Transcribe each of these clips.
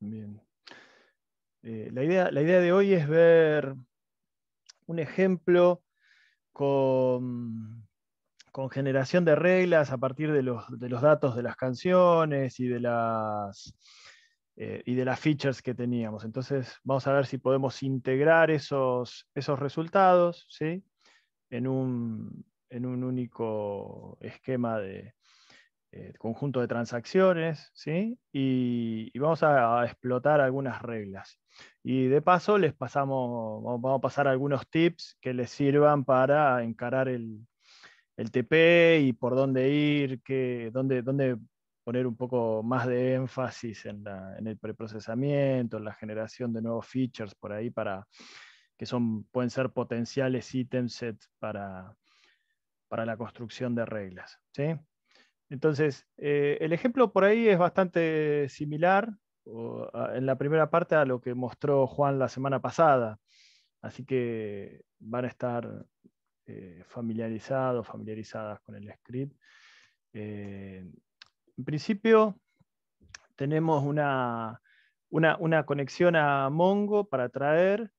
Bien. Eh, la, idea, la, idea, de hoy es ver un ejemplo con, generación de reglas a partir de los, datos de las canciones y de las, eh, y de las features que teníamos. Entonces vamos a ver si podemos integrar esos, esos resultados ¿sí? en un único esquema de, eh, conjunto de transacciones, ¿sí? Y, vamos a, explotar algunas reglas. Y de paso les pasamos, vamos a pasar algunos tips que les sirvan para encarar el, TP y por dónde ir, qué, dónde, poner un poco más de énfasis en, la, en, el preprocesamiento, en la generación de nuevos features por ahí para que son, pueden ser potenciales item sets para, para la construcción de reglas. ¿sí? Entonces, eh, el ejemplo por ahí es bastante similar en la primera parte a lo que mostró Juan la semana pasada. Así que van a estar eh, familiarizados, familiarizadas con el script. Eh, en principio, tenemos una, una, conexión a Mongo para traer.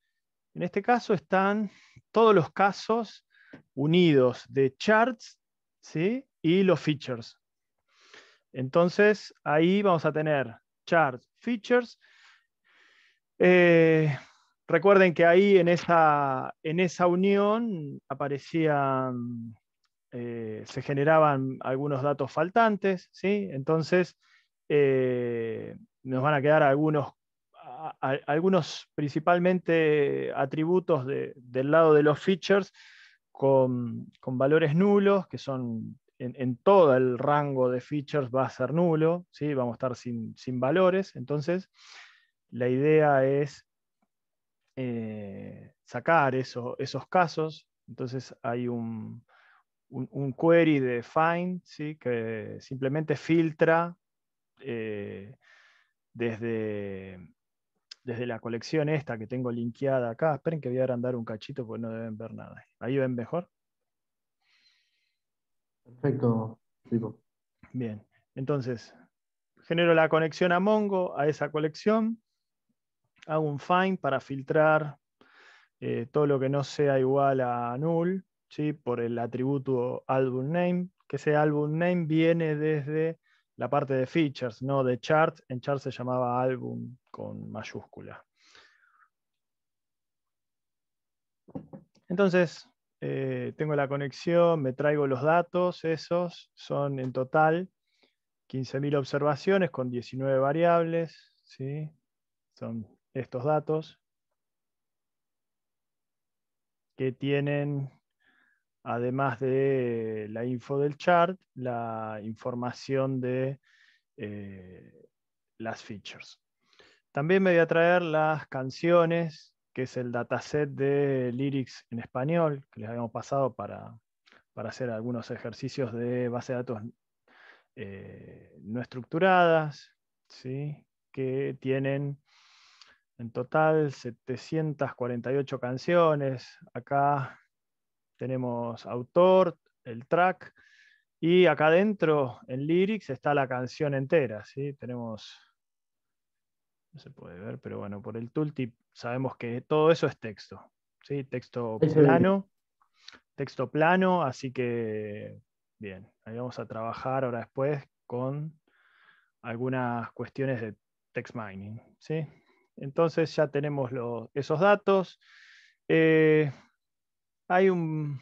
En este caso están todos los casos unidos de charts, ¿sí? y los features. Entonces, ahí vamos a tener charts, features. Eh, recuerden que ahí en esa, en esa unión aparecían, eh, se generaban algunos datos faltantes, ¿sí? Entonces, eh, nos van a quedar algunos, algunos principalmente atributos del lado de los features con, con valores nulos, que son en, todo el rango de features va a ser nulo, ¿sí? vamos a estar sin, valores. Entonces, la idea es eh, sacar esos casos. Entonces, hay un, un, query de find ¿sí? que simplemente filtra eh, desde, desde la colección esta que tengo linkeada acá. Esperen que voy a agrandar un cachito porque no deben ver nada. Ahí ven mejor. Perfecto, Bien, entonces genero la conexión a Mongo, a esa colección, hago un find para filtrar eh, todo lo que no sea igual a null, ¿sí? por el atributo album name, que ese album name viene desde la parte de features, no de chart. En chart se llamaba álbum con mayúscula. Entonces, eh, tengo la conexión, me traigo los datos, esos son en total 15.000 observaciones con 19 variables, son estos datos que tienen, además de la info del chart, la información de eh, las features. También me voy a traer las canciones que es el dataset de lyrics en español, que les habíamos pasado para, hacer algunos ejercicios de base de datos eh, no estructuradas, ¿sí? que tienen en total 748 canciones. Acá tenemos autor, el track, y acá adentro en lyrics, está la canción entera. ¿sí? Tenemos, no se puede ver, pero bueno, por el tooltip sabemos que todo eso es texto, ¿sí? Texto plano, texto plano, así que bien, ahí vamos a trabajar ahora después con algunas cuestiones de text mining, ¿sí? Entonces ya tenemos los, esos datos. Eh, hay un,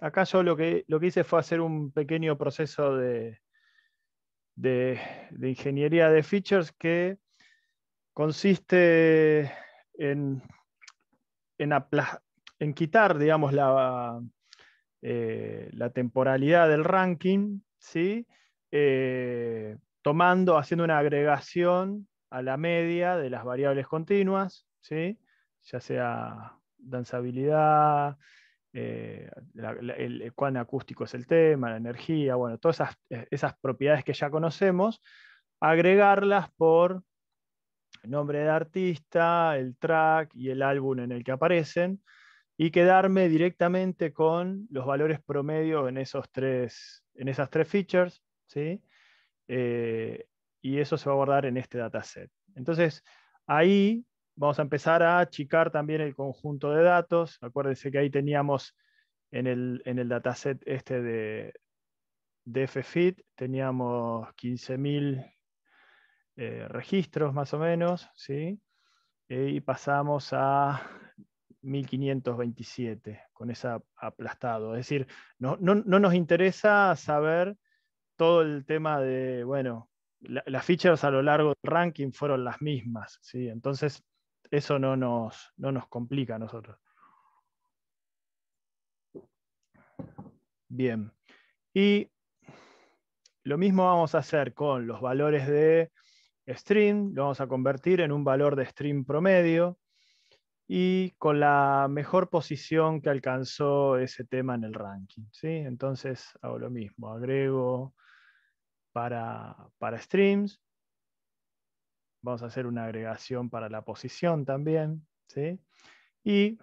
acá yo lo que, lo que hice fue hacer un pequeño proceso de, de, de ingeniería de features que consiste en, quitar, digamos, eh, la, temporalidad del ranking, ¿sí? Eh, tomando, haciendo una agregación a la media de las variables continuas, ¿sí? ya sea danzabilidad, eh, cuán acústico es el tema, la energía, bueno, todas esas propiedades que ya conocemos, agregarlas por nombre de artista, el track y el álbum en el que aparecen, y quedarme directamente con los valores promedio en, esos tres, en esas tres features, ¿sí? Eh, y eso se va a guardar en este dataset. Entonces, ahí vamos a empezar a achicar también el conjunto de datos. Acuérdense que ahí teníamos en el, dataset este de, de FFIT, teníamos 15.000 eh, registros más o menos, ¿sí? Eh, y pasamos a 1527 con esa aplastado. Es decir, no, nos interesa saber todo el tema de, bueno, las fichas a lo largo del ranking fueron las mismas, ¿sí? Entonces, eso no nos, no nos complica a nosotros. Bien. Y lo mismo vamos a hacer con los valores de stream, lo vamos a convertir en un valor de stream promedio y con la mejor posición que alcanzó ese tema en el ranking. ¿sí? Entonces hago lo mismo, agrego para, para streams, vamos a hacer una agregación para la posición también, y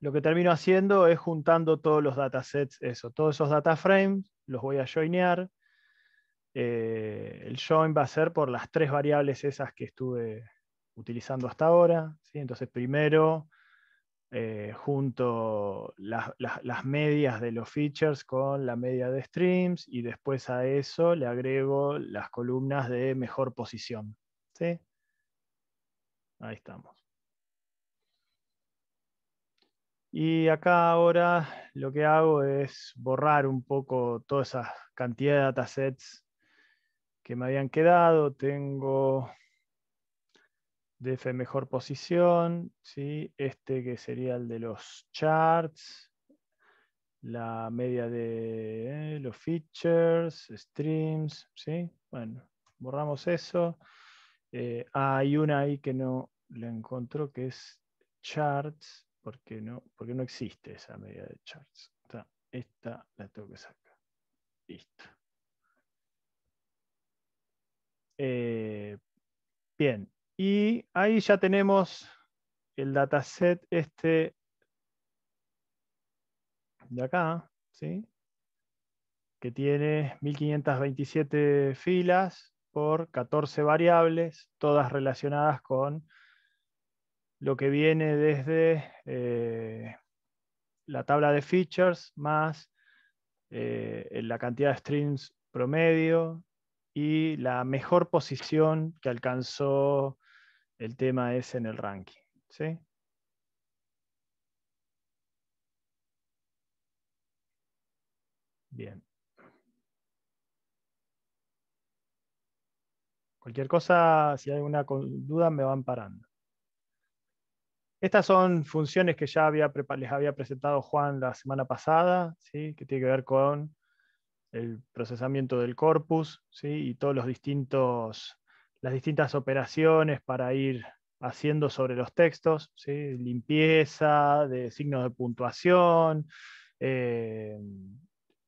lo que termino haciendo es juntando todos los datasets, eso, todos esos data frames, los voy a joinear eh, el join va a ser por las tres variables esas que estuve utilizando hasta ahora. ¿sí? Entonces, primero, eh, junto las, medias de los features con la media de streams y después a eso le agrego las columnas de mejor posición. Ahí estamos. Y acá ahora lo que hago es borrar un poco toda esa cantidad de datasets que me habían quedado. Tengo DF mejor posición, ¿sí? este que sería el de los charts, la media de eh, los features, streams, ¿sí? bueno, borramos eso. hay eh, ah, una ahí que no la encontró que es charts, porque no, porque no existe esa media de charts. esta la tengo que sacar. Listo. Eh, bien, y ahí ya tenemos el dataset este de acá, ¿sí? que tiene 1527 filas por 14 variables, todas relacionadas con lo que viene desde eh, la tabla de features más eh, la cantidad de streams promedio, y la mejor posición que alcanzó el tema es en el ranking. Bien. Cualquier cosa, si hay alguna duda, me van parando. Estas son funciones que ya había, les había presentado Juan la semana pasada, ¿sí? que tiene que ver con el procesamiento del corpus y todos los distintos, las distintas operaciones para ir haciendo sobre los textos, limpieza de signos de puntuación, eh,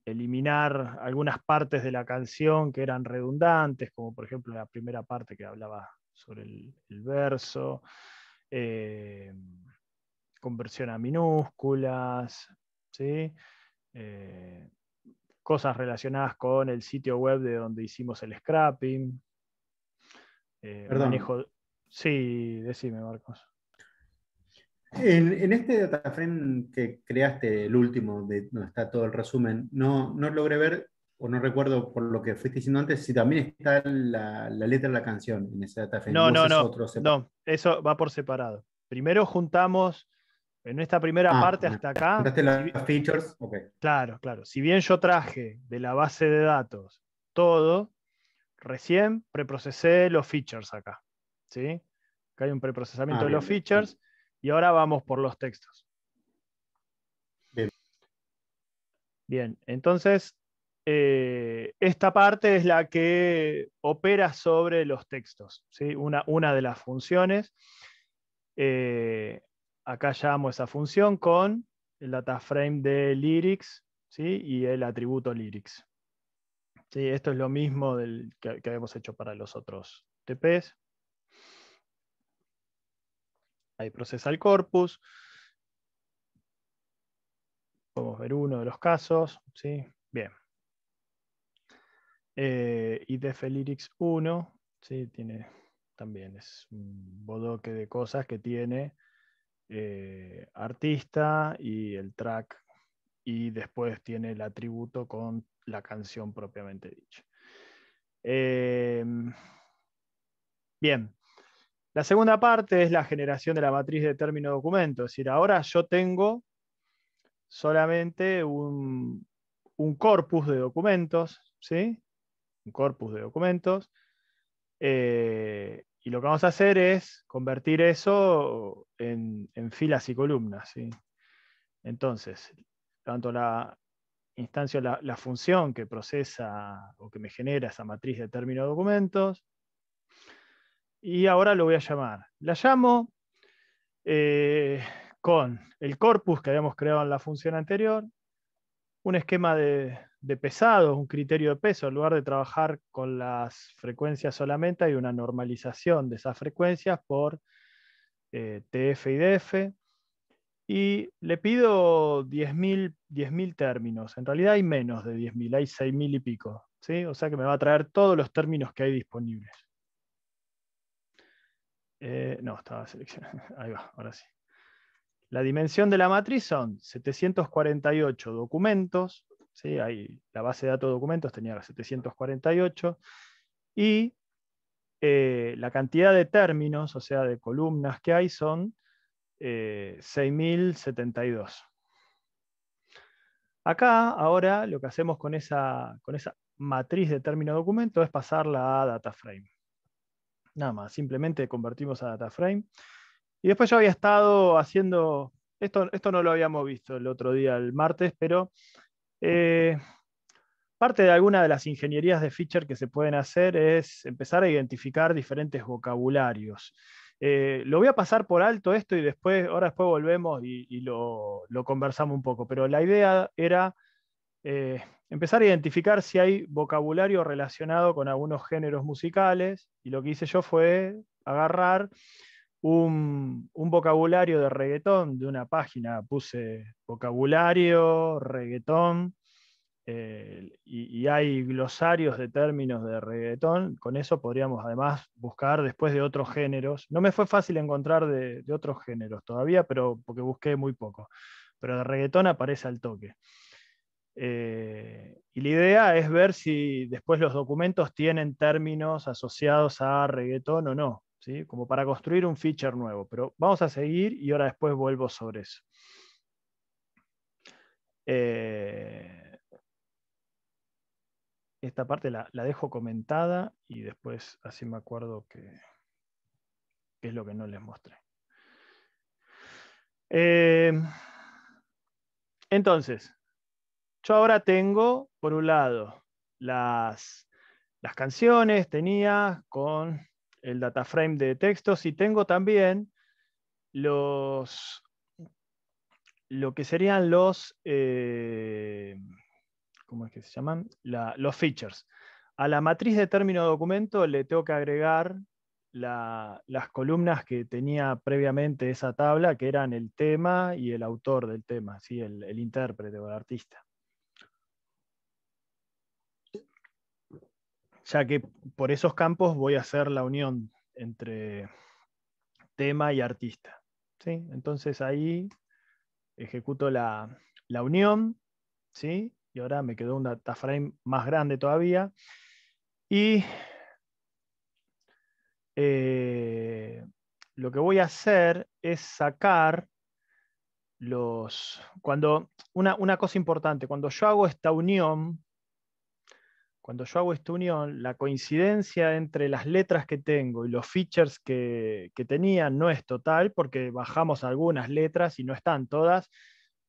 eliminar algunas partes de la canción que eran redundantes, como por ejemplo la primera parte que hablaba sobre el, verso, eh, conversión a minúsculas, ¿sí? Eh, cosas relacionadas con el sitio web de donde hicimos el scrapping. Eh, Perdón. Manejo... Sí, decime, Marcos. En, en, este dataframe que creaste, el último, de donde está todo el resumen, no, no logré ver, o no recuerdo por lo que fuiste diciendo antes, si también está la, letra de la canción en ese dataframe. No, no, no. no, eso va por separado. Primero juntamos en esta primera ah, parte ah, hasta acá. Las features? Claro, claro. Si bien yo traje de la base de datos todo, recién preprocesé los features acá. ¿sí? Acá hay un preprocesamiento ah, de los features y ahora vamos por los textos. Bien. Bien, entonces eh, esta parte es la que opera sobre los textos, ¿sí? una, una de las funciones. Eh, acá llamo esa función con el data frame de lyrics y el atributo lyrics. Esto es lo mismo que, habíamos hecho para los otros TPs. Ahí procesa el corpus. Podemos ver uno de los casos. Bien. Eh, IDF Lyrics 1 tiene, también es un bodoque de cosas que tiene eh, artista y el track y después tiene el atributo con la canción propiamente dicha. Em, bien, la segunda parte es la generación de la matriz de término documento, es decir, ahora yo tengo solamente un, corpus de documentos, ¿sí? Un corpus de documentos. Eh, y lo que vamos a hacer es convertir eso en, filas y columnas. Entonces, tanto la instancia, la, función que procesa o que me genera esa matriz de términos de documentos, y ahora lo voy a llamar. La llamo eh, con el corpus que habíamos creado en la función anterior, un esquema de, de pesado, un criterio de peso, en lugar de trabajar con las frecuencias solamente, hay una normalización de esas frecuencias por eh, TF y DF. Y le pido 10.000 términos. En realidad hay menos de 10.000, hay 6.000 y pico. ¿sí? O sea que me va a traer todos los términos que hay disponibles. Eh, no, estaba seleccionado. Ahí va, ahora sí. La dimensión de la matriz son 748 documentos, ¿sí? la base de datos documentos tenía 748 y eh, la cantidad de términos, o sea, de columnas que hay son 6072. Eh, Acá, ahora, lo que hacemos con esa, con esa matriz de término documento es pasarla a DataFrame. Nada más, simplemente convertimos a DataFrame. Y después yo había estado haciendo, esto, esto no lo habíamos visto el otro día, el martes, pero eh, parte de alguna de las ingenierías de feature que se pueden hacer es empezar a identificar diferentes vocabularios. Eh, lo voy a pasar por alto esto y después, ahora después volvemos y, lo, conversamos un poco, pero la idea era eh, empezar a identificar si hay vocabulario relacionado con algunos géneros musicales y lo que hice yo fue agarrar un, vocabulario de reggaetón de una página. Puse vocabulario, reggaetón, eh, y, hay glosarios de términos de reggaetón. Con eso podríamos además buscar después de otros géneros. No me fue fácil encontrar de, otros géneros todavía, pero porque busqué muy poco. Pero de reggaetón aparece al toque. Eh, y la idea es ver si después los documentos tienen términos asociados a reggaetón o no como para construir un feature nuevo. Pero vamos a seguir y ahora después vuelvo sobre eso. Eh, esta parte la, dejo comentada y después así me acuerdo que, es lo que no les mostré. Eh, entonces, yo ahora tengo, por un lado, las canciones, tenía con el data frame de textos y tengo también los lo que serían los eh, que se llaman? los features. A la matriz de término documento le tengo que agregar las columnas que tenía previamente esa tabla, que eran el tema y el autor del tema, el intérprete o el artista. ya que por esos campos voy a hacer la unión entre tema y artista. ¿sí? Entonces ahí ejecuto la, unión, ¿sí? y ahora me quedó un data frame más grande todavía. Y eh, lo que voy a hacer es sacar los... Cuando, una, una cosa importante, cuando yo hago esta unión, cuando yo hago esta unión, la coincidencia entre las letras que tengo y los features que, tenía no es total porque bajamos algunas letras y no están todas,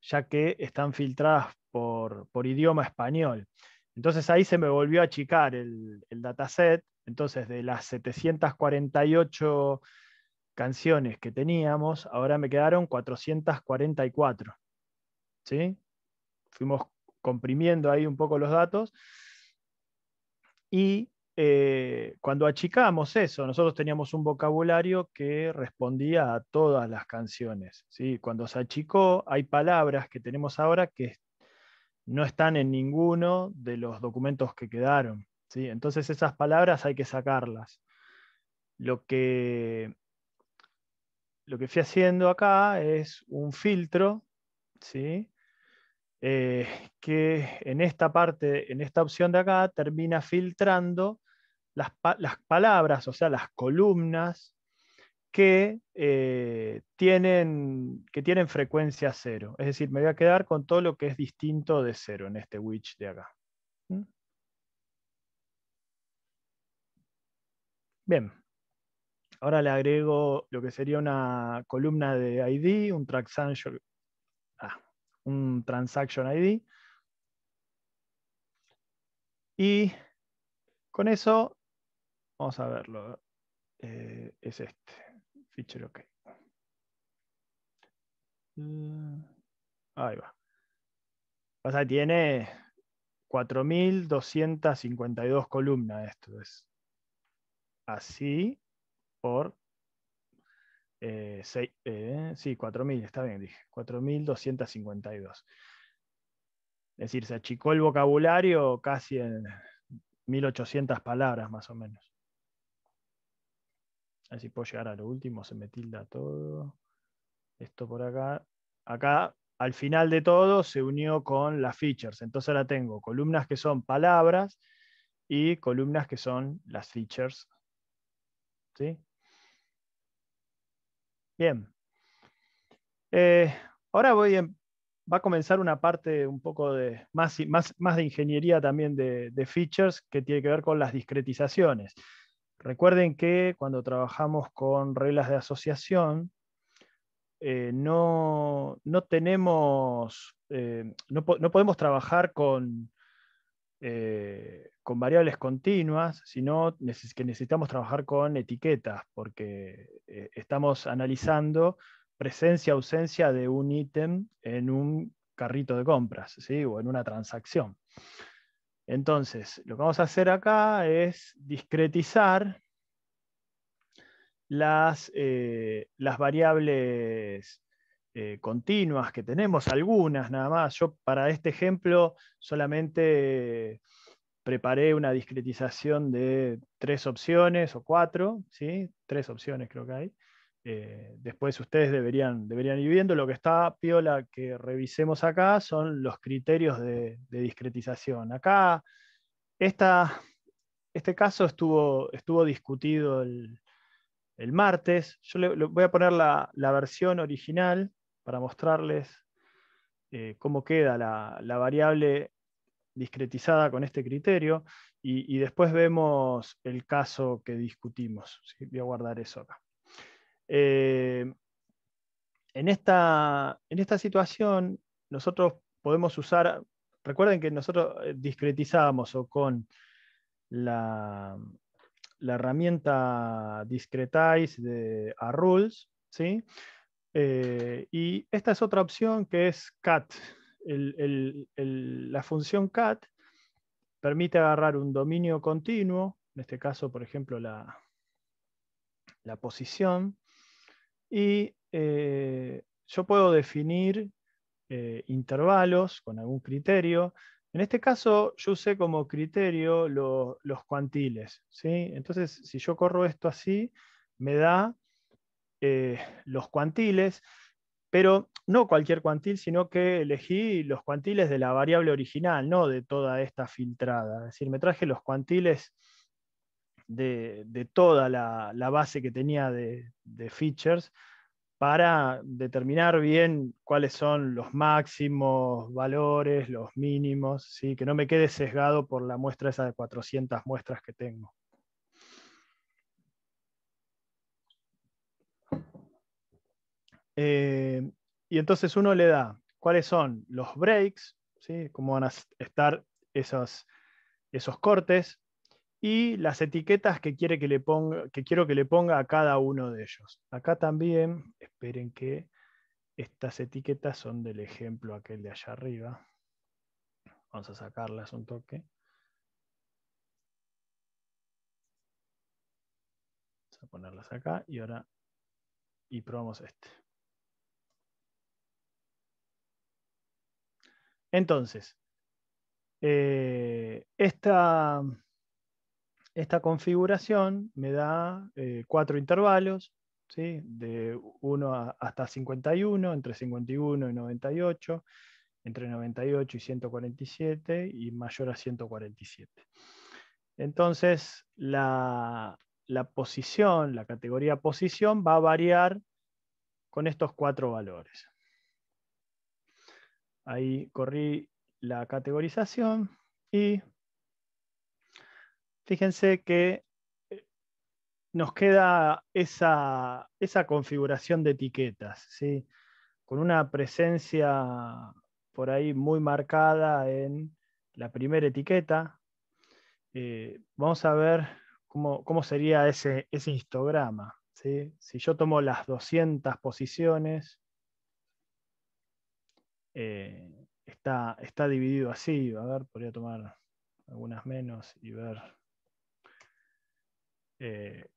ya que están filtradas por, idioma español. Entonces ahí se me volvió a achicar el, dataset. Entonces de las 748 canciones que teníamos, ahora me quedaron 444. Fuimos comprimiendo ahí un poco los datos y eh, cuando achicamos eso, nosotros teníamos un vocabulario que respondía a todas las canciones. ¿sí? Cuando se achicó, hay palabras que tenemos ahora que no están en ninguno de los documentos que quedaron. Entonces esas palabras hay que sacarlas. Lo que, lo que fui haciendo acá es un filtro ¿sí? Eh, que en esta parte, en esta opción de acá, termina filtrando las, palabras, o sea, las columnas que, eh, tienen, que tienen frecuencia cero. Es decir, me voy a quedar con todo lo que es distinto de cero en este witch de acá. ¿Mm? Bien. Ahora le agrego lo que sería una columna de ID, un transaction, un transaction ID. Y con eso, vamos a verlo. Eh, es este, feature OK. Ahí va. O sea, tiene 4.252 columnas esto. Es así por eh, eh, sí, 4.000, está bien, dije, 4.252. Es decir, se achicó el vocabulario casi en 1.800 palabras más o menos. Así si puedo llegar a lo último, se me tilda todo. Esto por acá. Acá, al final de todo, se unió con las features. Entonces ahora tengo columnas que son palabras y columnas que son las features. ¿Sí? Bien. Eh, ahora voy va a comenzar una parte un poco más, de ingeniería también de, features que tiene que ver con las discretizaciones. Recuerden que cuando trabajamos con reglas de asociación, eh, no, tenemos, eh, no podemos trabajar con, eh, con variables continuas, sino que necesitamos trabajar con etiquetas, porque eh, estamos analizando presencia-ausencia de un ítem en un carrito de compras ¿sí? o en una transacción. Entonces, lo que vamos a hacer acá es discretizar las, eh, las variables eh, continuas, que tenemos algunas nada más. Yo para este ejemplo solamente preparé una discretización de tres opciones o cuatro, ¿sí? tres opciones creo que hay. Eh, después ustedes deberían, deberían ir viendo. Lo que está piola que revisemos acá son los criterios de, discretización. Acá, esta, este caso estuvo, estuvo discutido el, martes. Yo voy a poner la, la versión original para mostrarles eh, cómo queda la, variable discretizada con este criterio y, después vemos el caso que discutimos. Voy a guardar eso acá. Eh, en, esta, en esta situación nosotros podemos usar, recuerden que nosotros eh, discretizamos o con la, herramienta discretize de a rules, ¿sí? Eh, y esta es otra opción que es cat. la función cat permite agarrar un dominio continuo, en este caso, por ejemplo, la, la posición, y eh, yo puedo definir eh, intervalos con algún criterio. En este caso, yo usé como criterio los cuantiles. ¿sí? Entonces, si yo corro esto así, me da eh, los cuantiles, pero no cualquier cuantil, sino que elegí los cuantiles de la variable original, no de toda esta filtrada. Es decir, me traje los cuantiles de, toda la, base que tenía de, features para determinar bien cuáles son los máximos valores, los mínimos, ¿sí? que no me quede sesgado por la muestra esa de 400 muestras que tengo. Eh, y entonces uno le da cuáles son los breaks, cómo van a estar esos, esos cortes y las etiquetas que, quiere que, le ponga, que quiero que le ponga a cada uno de ellos. Acá también, esperen que estas etiquetas son del ejemplo aquel de allá arriba. Vamos a sacarlas un toque. Vamos a ponerlas acá y ahora y probamos este. Entonces, eh, esta, esta, configuración me da eh, cuatro intervalos, de 1 hasta 51, entre 51 y 98, entre 98 y 147 y mayor a 147. Entonces, la, la posición, la categoría posición va a variar con estos cuatro valores. Ahí corrí la categorización y fíjense que eh, nos queda esa, configuración de etiquetas, ¿sí? con una presencia por ahí muy marcada en la primera etiqueta. Eh, vamos a ver cómo, sería ese, histograma. Si yo tomo las 200 posiciones, eh, está, está dividido así. A ver, podría tomar algunas menos y ver. Eh,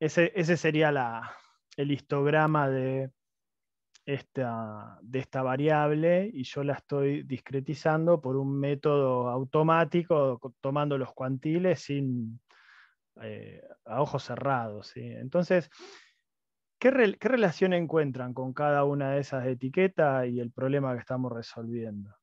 ese, sería el histograma de esta, de esta variable y yo la estoy discretizando por un método automático, tomando los cuantiles sin, eh, a ojos cerrados. Entonces, ¿Qué, relación encuentran con cada una de esas etiquetas y el problema que estamos resolviendo?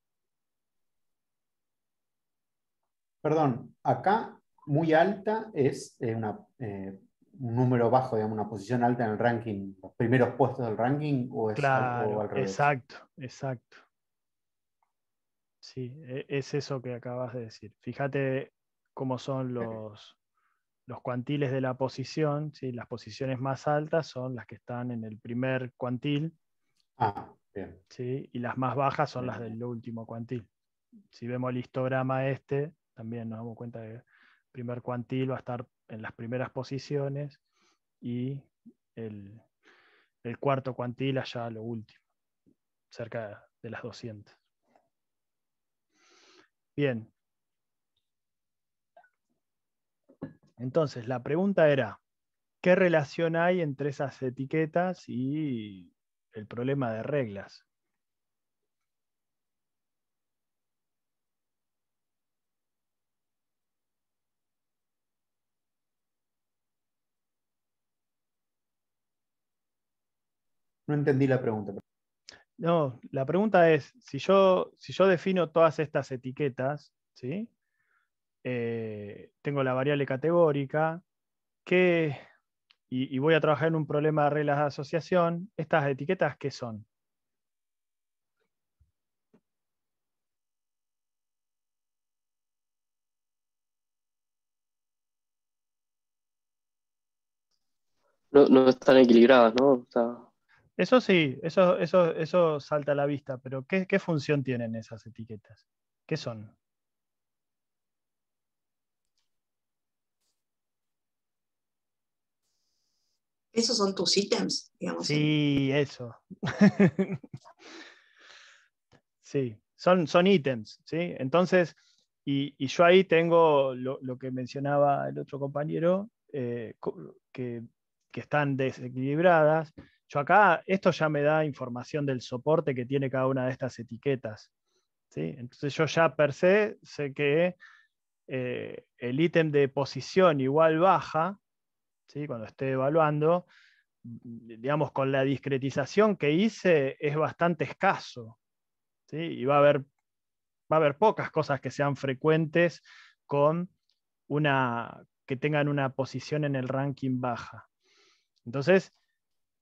Perdón, acá muy alta es eh, eh, un número bajo, digamos, una posición alta en el ranking, los primeros puestos del ranking o es algo al revés? Exacto, exacto. Sí, e-, es eso que acabas de decir. Fíjate cómo son los, los cuantiles de la posición, las posiciones más altas son las que están en el primer cuantil. Ah, bien. ¿sí? Y las más bajas son las del último cuantil. Si vemos el histograma este, también nos damos cuenta que el primer cuantil va a estar en las primeras posiciones y el, el cuarto cuantil allá lo último, cerca de las 200. Bien, Entonces, la pregunta era, ¿qué relación hay entre esas etiquetas y el problema de reglas? No entendí la pregunta. No, la pregunta es, si yo, si yo defino todas estas etiquetas, ¿sí? Eh, tengo la variable categórica, que, y, voy a trabajar en un problema de reglas de asociación, estas etiquetas, ¿qué son? No, están equilibradas, ¿no? Eso sí, eso, eso, eso salta a la vista, pero ¿qué, ¿qué función tienen esas etiquetas? ¿Qué son? Esos son tus ítems, digamos. Sí, eso. sí, son, son ítems, ¿sí? Entonces, y, yo ahí tengo lo, que mencionaba el otro compañero, eh, que, están desequilibradas. Yo acá, esto ya me da información del soporte que tiene cada una de estas etiquetas. ¿sí? Entonces yo ya per se sé que eh, el ítem de posición igual baja ¿sí? cuando esté evaluando, mm, digamos, con la discretización que hice es bastante escaso. Y va a, haber, va a haber pocas cosas que sean frecuentes con una, que tengan una posición en el ranking baja. Entonces,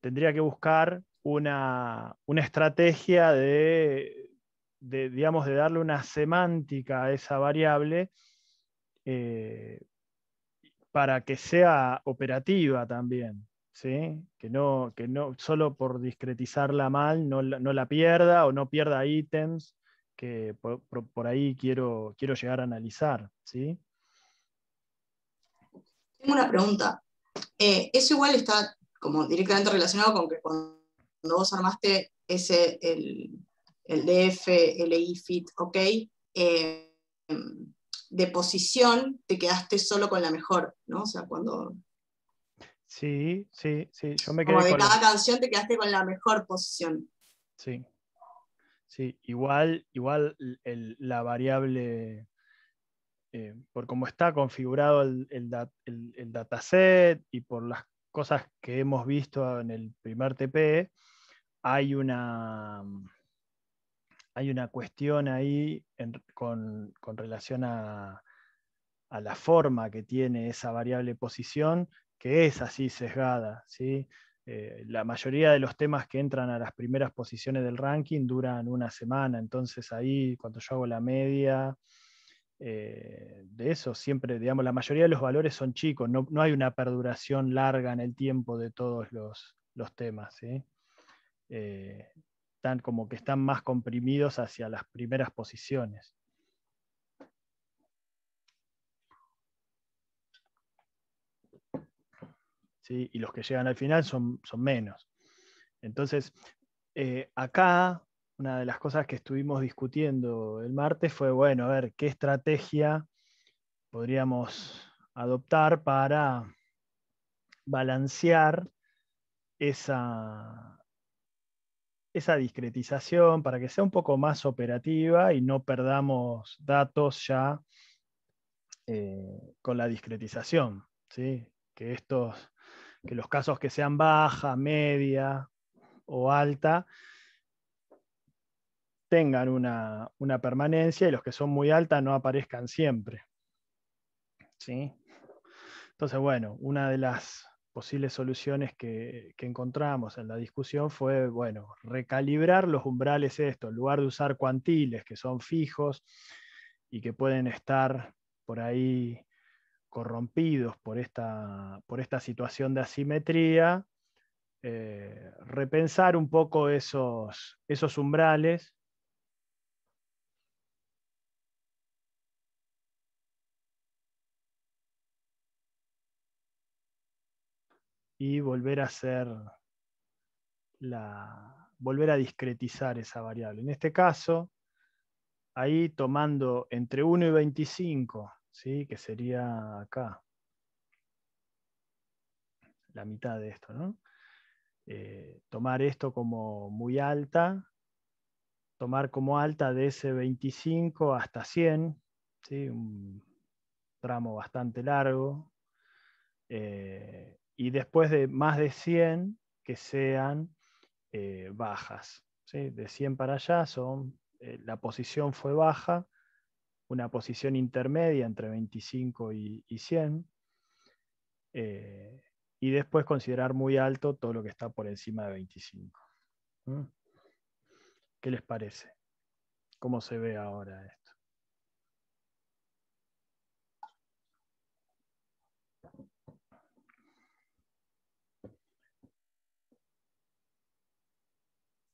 tendría que buscar una, estrategia de, digamos, de darle una semántica a esa variable eh, para que sea operativa también, ¿sí? que, no, que no solo por discretizarla mal no, la pierda o no pierda ítems que por, ahí quiero, quiero llegar a analizar. ¿sí? Tengo una pregunta. Eh, eso igual está como directamente relacionado con que cuando vos armaste ese, el, el DF, el EIFIT, OK, eh, de posición te quedaste solo con la mejor, ¿no? O sea, cuando... Sí, sí, sí, yo me Como de cada canción te quedaste con la mejor posición. Sí, sí, igual, igual la variable... Eh, por cómo está configurado el, dataset y por las cosas que hemos visto en el primer TP, hay una, hay una cuestión ahí con, relación a, la forma que tiene esa variable posición, que es así sesgada. Eh, la mayoría de los temas que entran a las primeras posiciones del ranking duran una semana, entonces ahí cuando yo hago la media... Eh, de eso siempre, digamos, la mayoría de los valores son chicos, no, hay una perduración larga en el tiempo de todos los, temas. Eh, están como que están más comprimidos hacia las primeras posiciones. Y los que llegan al final son, son menos. Entonces, eh, acá una de las cosas que estuvimos discutiendo el martes fue, bueno, a ver, ¿qué estrategia podríamos adoptar para balancear esa, esa discretización para que sea un poco más operativa y no perdamos datos ya eh, con la discretización. ¿sí? Que, estos, que los casos que sean baja, media o alta tengan una, permanencia y los que son muy altas no aparezcan siempre. ¿sí? Entonces, bueno, una de las posibles soluciones que, encontramos en la discusión fue, bueno, recalibrar los umbrales esto, en lugar de usar cuantiles que son fijos y que pueden estar por ahí corrompidos por esta, situación de asimetría, eh, repensar un poco esos umbrales y volver a hacer la, volver a discretizar esa variable. En este caso, ahí tomando entre 1 y 25, ¿sí? que sería acá, la mitad de esto, ¿no? Eh, tomar esto como muy alta, tomar como alta de ese 25 hasta 100, ¿sí? un tramo bastante largo, eh, y después de más de 100 que sean eh, bajas. De 100 para allá son, eh, la posición fue baja, una posición intermedia entre 25 y, 100, eh, y después considerar muy alto todo lo que está por encima de 25. ¿Qué les parece? ¿Cómo se ve ahora esto?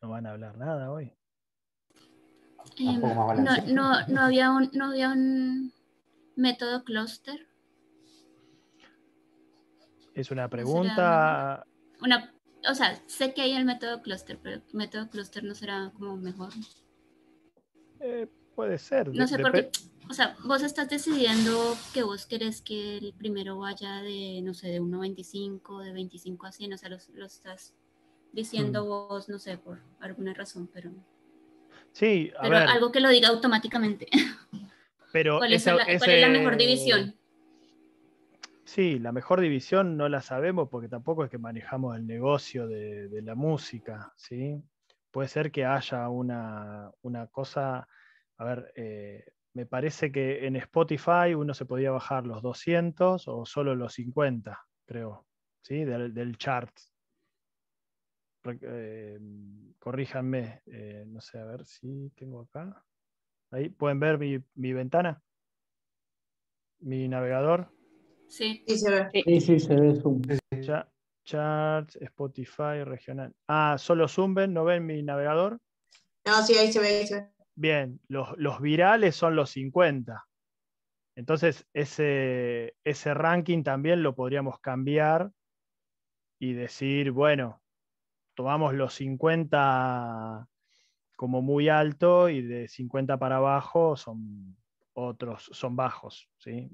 no van a hablar nada hoy. no, no, no, había un, no había un método clúster. Es una pregunta. una, o sea, sé que hay el método clúster, pero el método clúster no será como mejor. Eh, puede ser. No sé por qué. O sea, vos estás decidiendo que vos querés que el primero vaya de, no sé, de 1.25, de 25 a 100, o sea, los, los estás diciendo mm. vos, no sé, por alguna razón, pero... Sí, pero algo que lo diga automáticamente. Pero ¿Cuál, es la, mejor división? Sí, la mejor división no la sabemos porque tampoco es que manejamos el negocio de, la música, ¿sí? Puede ser que haya una, cosa, a ver, eh, me parece que en Spotify uno se podía bajar los 200 o solo los 50, creo, ¿sí? Del, del chart, eh, mm, corríjanme, eh, no sé, a ver si tengo acá. Ahí pueden ver mi, ventana, mi navegador. Sí, sí se ve. Sí, sí se ve Zoom. charts, Spotify, regional. Ah, solo Zoom ¿no ven mi navegador? No, sí, ahí se ve. Bien, los, los, virales son los 50. Entonces, ese, ese ranking también lo podríamos cambiar y decir, bueno, tomamos los 50 como muy alto y de 50 para abajo son otros, son bajos, ¿sí?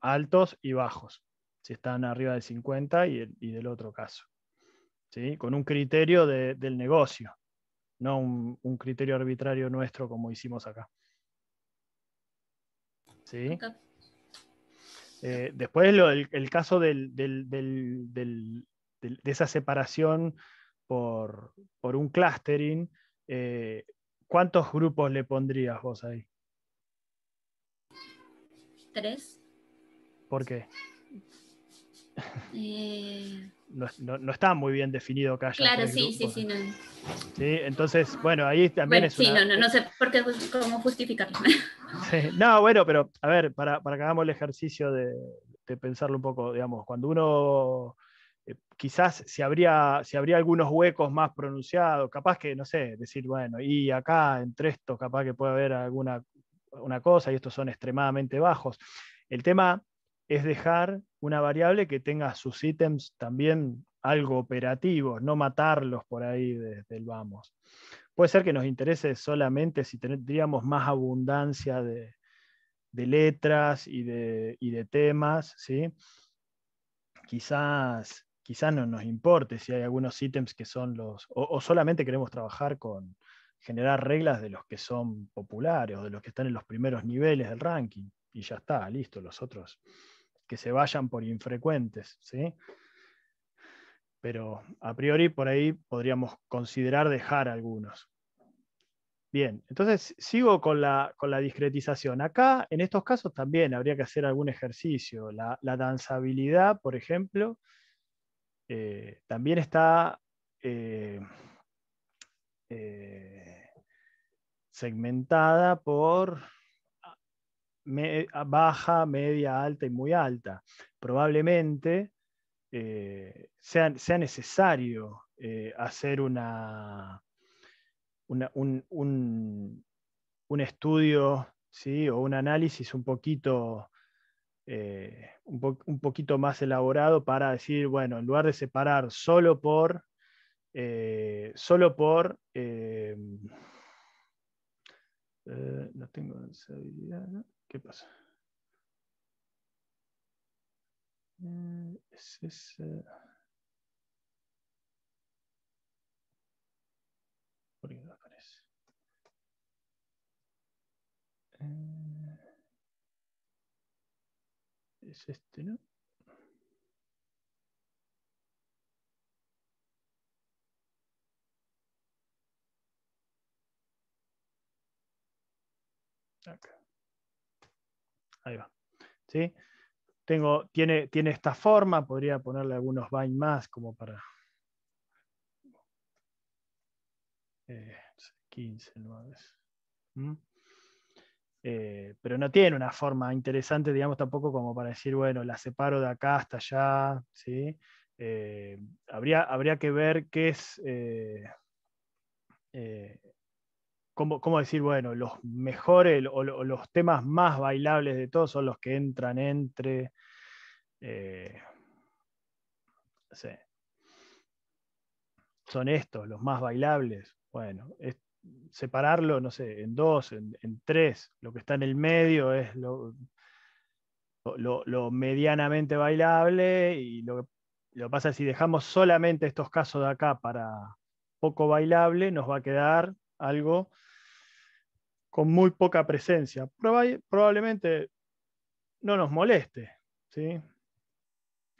altos y bajos, si están arriba de 50 y, del otro caso, con un criterio del negocio, no un, criterio arbitrario nuestro como hicimos acá. Eh, después el, caso de esa separación por, un clustering, eh, ¿cuántos grupos le pondrías vos ahí? Tres. ¿Por qué? Eh. No, está muy bien definido Claro, sí, sí, sí, ¿eh? no. Entonces, bueno, ahí también es. Sí, una... no, no, sé cómo justificarlo. No, bueno, pero a ver, para, que hagamos el ejercicio de, de, pensarlo un poco, digamos, cuando uno eh, quizás si habría, habría algunos huecos más pronunciados, capaz que, no sé, decir, bueno, y acá entre estos capaz que puede haber alguna una cosa y estos son extremadamente bajos. El tema es dejar una variable que tenga sus ítems también algo operativos, no matarlos por ahí desde el vamos. Puede ser que nos interese solamente si tendríamos más abundancia de, letras y de, y de temas, ¿sí? Quizás quizás no nos importe si hay algunos ítems que son los, o, solamente queremos trabajar con generar reglas de los que son populares o de los que están en los primeros niveles del ranking y ya está, listo, los otros que se vayan por infrecuentes, Pero a priori por ahí podríamos considerar dejar algunos. Bien, entonces sigo con la, discretización. Acá, en estos casos también habría que hacer algún ejercicio. la danzabilidad, por ejemplo, eh, también está eh, eh, segmentada por baja, media, alta y muy alta. Probablemente sea, necesario hacer una, un, un, estudio ¿sí? o un análisis un poquito eh, un, poquito más elaborado para decir, bueno, en lugar de separar solo por, eh, solo por, eh, eh no tengo esa ¿qué pasa? Eh, es es este, ¿no? Ahí va. ¿Sí? Tengo, tiene, tiene esta forma, podría ponerle algunos bind más como para eh, 15 ¿no? ¿Mm? Eh, pero no tiene una forma interesante, digamos, tampoco como para decir, bueno, la separo de acá hasta allá, ¿sí? Eh, habría, habría, que ver qué es, eh, cómo, decir, bueno, los mejores o, los temas más bailables de todos son los que entran entre... son estos, los más bailables. Bueno, es, separarlo, no sé, en dos, en, tres. Lo que está en el medio es lo, medianamente bailable y lo que, pasa es que si dejamos solamente estos casos de acá para poco bailable, nos va a quedar algo con muy poca presencia. probablemente no nos moleste, ¿sí?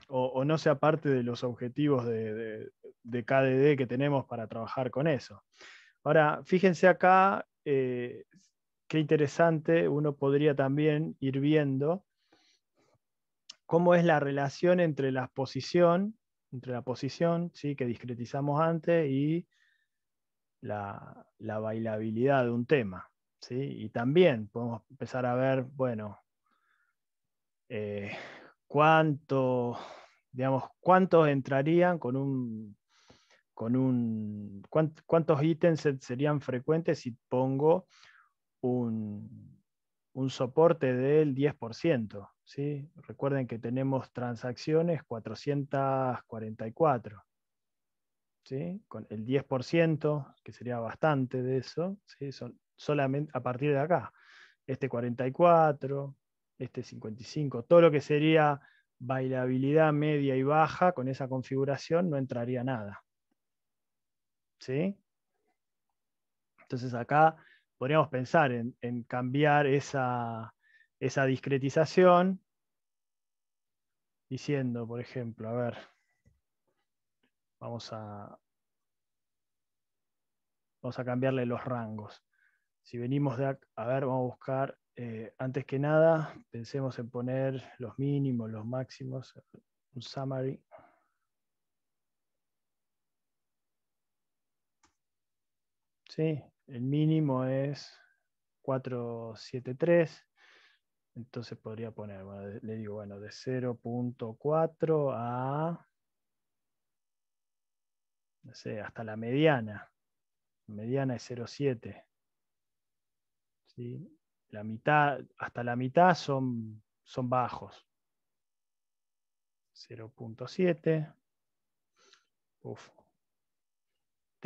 O, no sea parte de los objetivos de, de KDD que tenemos para trabajar con eso. Ahora, fíjense acá eh, qué interesante uno podría también ir viendo cómo es la relación entre la posición, entre la posición ¿sí? que discretizamos antes y la, bailabilidad de un tema. ¿sí? Y también podemos empezar a ver, bueno, eh, cuánto, digamos, cuántos entrarían con un un... ¿Cuántos ítems serían frecuentes si pongo un, soporte del 10%? ¿sí? Recuerden que tenemos transacciones 444. Con el 10%, que sería bastante de eso, solamente a partir de acá. Este 44, este 55, todo lo que sería bailabilidad media y baja con esa configuración no entraría nada. ¿sí? Entonces acá podríamos pensar en, cambiar esa, discretización diciendo, por ejemplo, a ver, vamos a, vamos a cambiarle los rangos. Si venimos de, a ver, vamos a buscar, eh, antes que nada, pensemos en poner los mínimos, los máximos, un summary. El mínimo es 473. Entonces podría poner, le digo, bueno, de 0.4 a, no sé, hasta la mediana. La mediana es 0.7. La mitad, hasta la mitad son, son bajos. 0.7. Uf,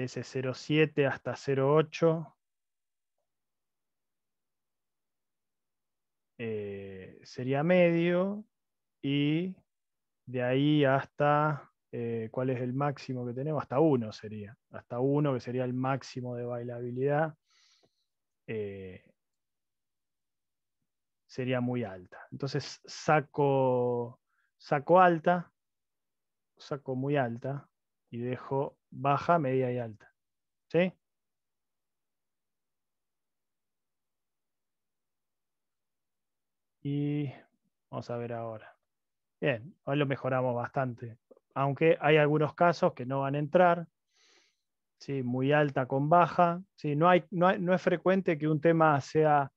ese 0,7 hasta 0,8 eh, sería medio y de ahí hasta, eh, ¿cuál es el máximo que tenemos? Hasta 1 sería, hasta 1 que sería el máximo de bailabilidad. Eh, sería muy alta. Entonces saco, saco alta, saco muy alta y dejo baja, media y alta. ¿Sí? Y vamos a ver ahora. Bien, hoy lo mejoramos bastante. Aunque hay algunos casos que no van a entrar. ¿sí? Muy alta con baja. ¿sí? no, no es frecuente que un tema sea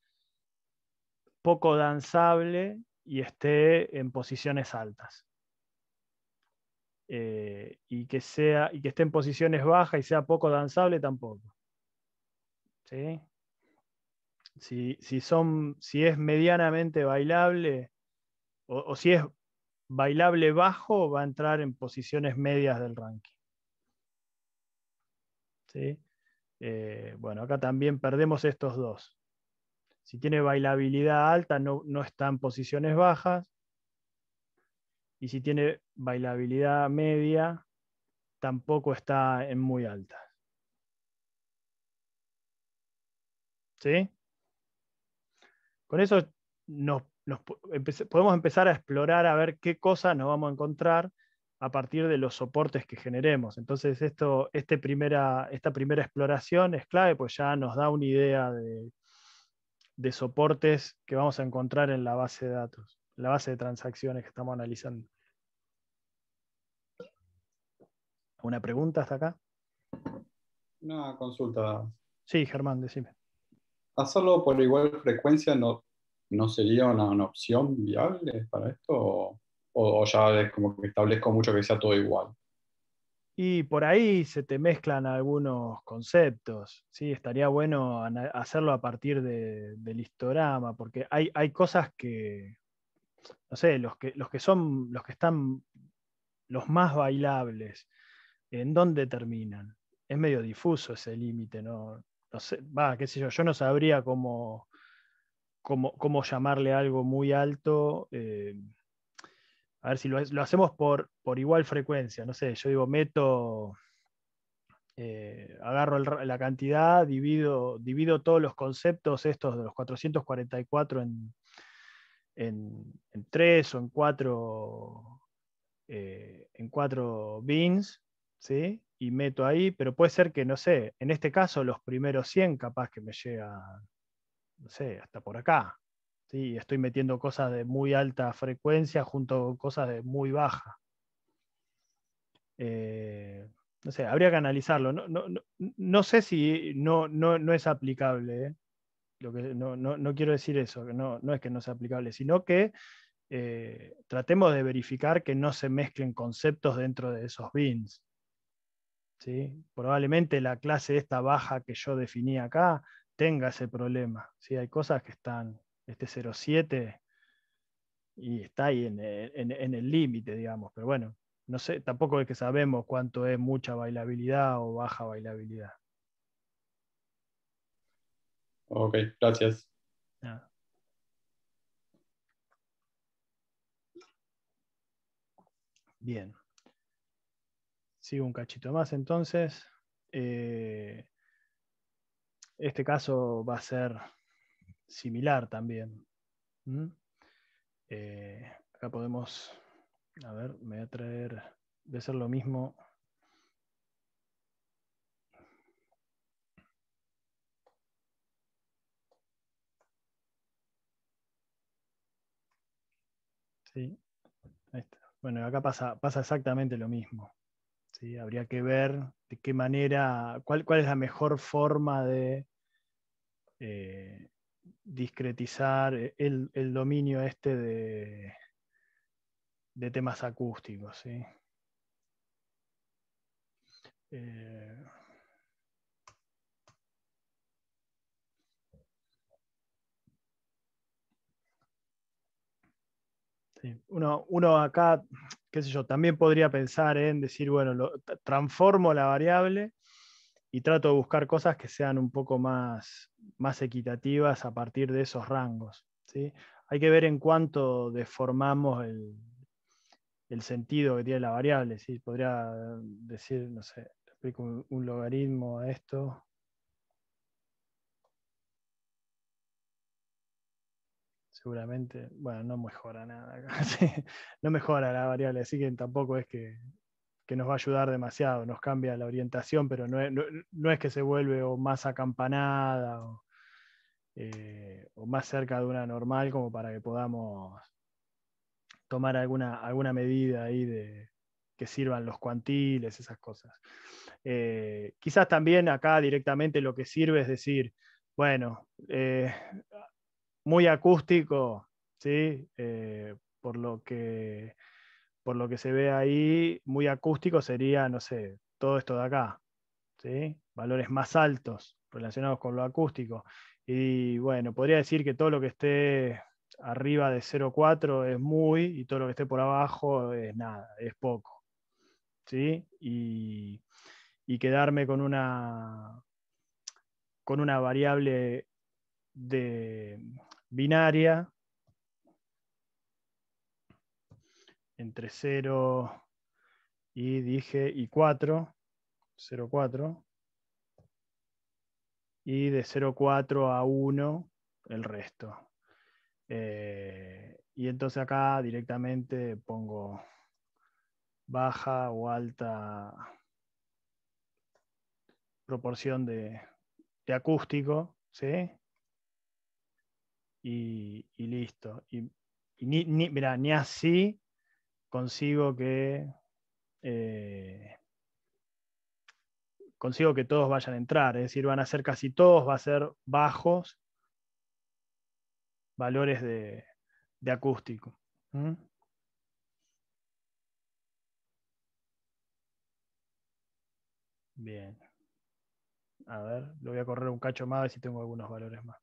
poco danzable y esté en posiciones altas. Eh, y, que sea, y que esté en posiciones bajas y sea poco danzable tampoco. Si, son, si es medianamente bailable o, si es bailable bajo, va a entrar en posiciones medias del ranking. Eh, bueno, acá también perdemos estos dos. Si tiene bailabilidad alta, no, no está en posiciones bajas y si tiene bailabilidad media, tampoco está en muy alta. ¿Sí? Con eso podemos empezar a explorar a ver qué cosas nos vamos a encontrar a partir de los soportes que generemos. Entonces, esto, este esta primera exploración es clave, pues ya nos da una idea de soportes que vamos a encontrar en la base de datos la base de transacciones que estamos analizando. ¿Una pregunta hasta acá? Una consulta. Sí, Germán, decime. ¿Hacerlo por igual frecuencia no, no sería una, opción viable para esto? O, ya como que establezco mucho que sea todo igual? Y por ahí se te mezclan algunos conceptos. ¿sí? Estaría bueno hacerlo a partir del histograma, porque hay, hay cosas que, no sé, los que, los que son, los que están los más bailables, ¿en dónde terminan? Es medio difuso ese límite, ¿no? No sé, va, qué sé yo, yo no sabría cómo, llamarle algo muy alto. Eh, a ver si lo, hacemos por, por, igual frecuencia, no sé, yo digo, meto, eh, agarro la cantidad, divido, divido todos los conceptos estos de los 444 en, en, tres o en cuatro, eh, en cuatro bins Y meto ahí, pero puede ser que, no sé, en este caso los primeros 100 capaz que me llega, no sé, hasta por acá. ¿sí? Estoy metiendo cosas de muy alta frecuencia junto con cosas de muy baja. Eh, no sé, habría que analizarlo. No, sé si no, no, es aplicable. ¿eh? que, no, quiero decir eso, no, no es que no sea aplicable, sino que eh, tratemos de verificar que no se mezclen conceptos dentro de esos bins. Probablemente la clase esta baja que yo definí acá tenga ese problema. si Hay cosas que están, este 07 y está ahí en, el límite, digamos, pero bueno, no sé, tampoco es que sabemos cuánto es mucha bailabilidad o baja bailabilidad. Ok, gracias. Bien. Sigo un cachito más entonces. Eh, este caso va a ser similar también. ¿Mm? Eh, acá podemos, a ver, me voy a traer, debe ser lo mismo Bueno, acá pasa, pasa exactamente lo mismo. ¿sí? Habría que ver de qué manera, cuál, cuál es la mejor forma de eh, discretizar e, el, dominio este de, de temas acústicos. ¿sí? Eh, Uno, acá, qué sé yo, también podría pensar en decir, bueno, transformo la variable y trato de buscar cosas que sean un poco más, equitativas a partir de esos rangos. ¿sí? Hay que ver en cuánto deformamos el, el sentido que tiene la variable. ¿sí? Podría decir, no sé, explico un logaritmo a esto. seguramente, bueno, no mejora nada, no mejora la variable, así que tampoco es que, que, nos va a ayudar demasiado, nos cambia la orientación, pero no es, que se vuelve o más acampanada eh, o, más cerca de una normal como para que podamos tomar alguna, alguna medida ahí de que sirvan los cuantiles, esas cosas. Eh, quizás también acá directamente lo que sirve es decir, bueno, eh, muy acústico, ¿sí? Eh, por, lo que, por lo que se ve ahí, muy acústico sería, no sé, todo esto de acá, ¿sí? Valores más altos relacionados con lo acústico. Y bueno, podría decir que todo lo que esté arriba de 0,4 es muy y todo lo que esté por abajo es nada, es poco. ¿Sí? Y, y quedarme con una, con una variable de, binaria entre 0 y dije y 4, 0, 4, y de 0, 4 a 1 el resto. Eh, y entonces acá directamente pongo baja o alta proporción de, de acústico, ¿sí? y, listo. Y, ni, así consigo que eh, consigo que todos vayan a entrar, es decir, van a ser casi todos, va a ser bajos valores de, acústico. Bien. A ver, lo voy a correr un cacho más a ver si tengo algunos valores más.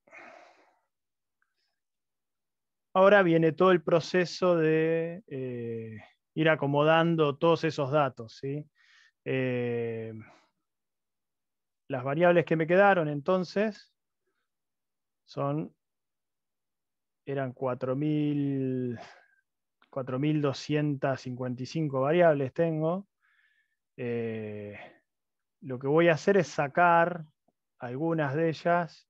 Ahora viene todo el proceso de eh, ir acomodando todos esos datos. Eh, las variables que me quedaron entonces son, eran 4.255 variables tengo. Eh, lo que voy a hacer es sacar algunas de ellas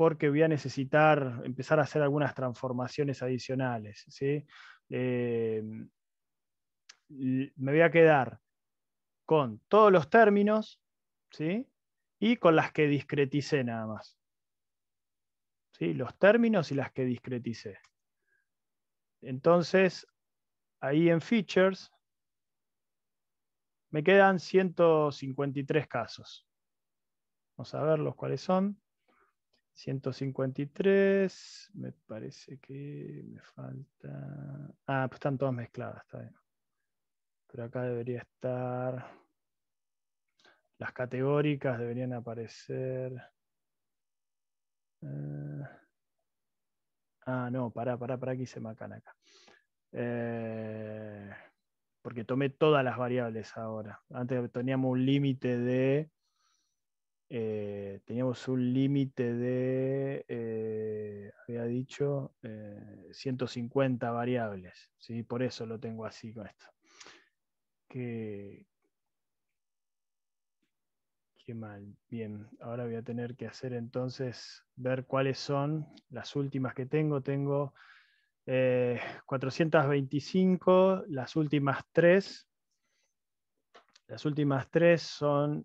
porque voy a necesitar empezar a hacer algunas transformaciones adicionales. ¿sí? Eh, me voy a quedar con todos los términos ¿sí? y con las que discreticé nada más. ¿Sí? Los términos y las que discreticé. Entonces, ahí en Features me quedan 153 casos. Vamos a ver los cuáles son. 153, me parece que me falta... Ah, pues están todas mezcladas, está bien. Pero acá debería estar... Las categóricas deberían aparecer... Eh, ah, no, pará, pará, pará, se se macana acá. Eh, porque tomé todas las variables ahora. Antes teníamos un límite de eh, teníamos un límite de, eh, había dicho, 150 eh, variables. ¿sí? Por eso lo tengo así con esto. qué mal. Bien, ahora voy a tener que hacer entonces, ver cuáles son las últimas que tengo. Tengo 425, las últimas tres. Las últimas tres son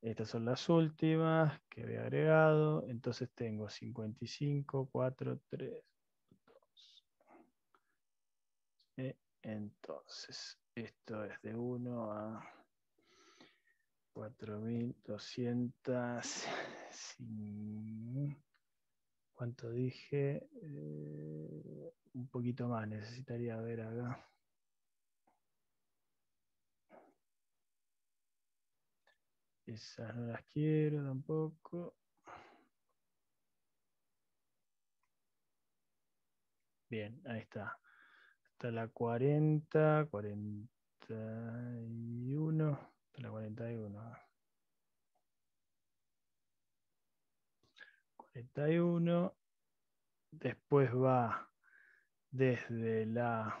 Estas son las últimas que había agregado. Entonces tengo 55, 4, 3, 2. Entonces, esto es de 1 a 4200. ¿Cuánto dije? Eh, un poquito más, necesitaría ver acá. Esas no las quiero tampoco. Bien, ahí está. Está la 40, 41. Está la 41. 41. Después va desde la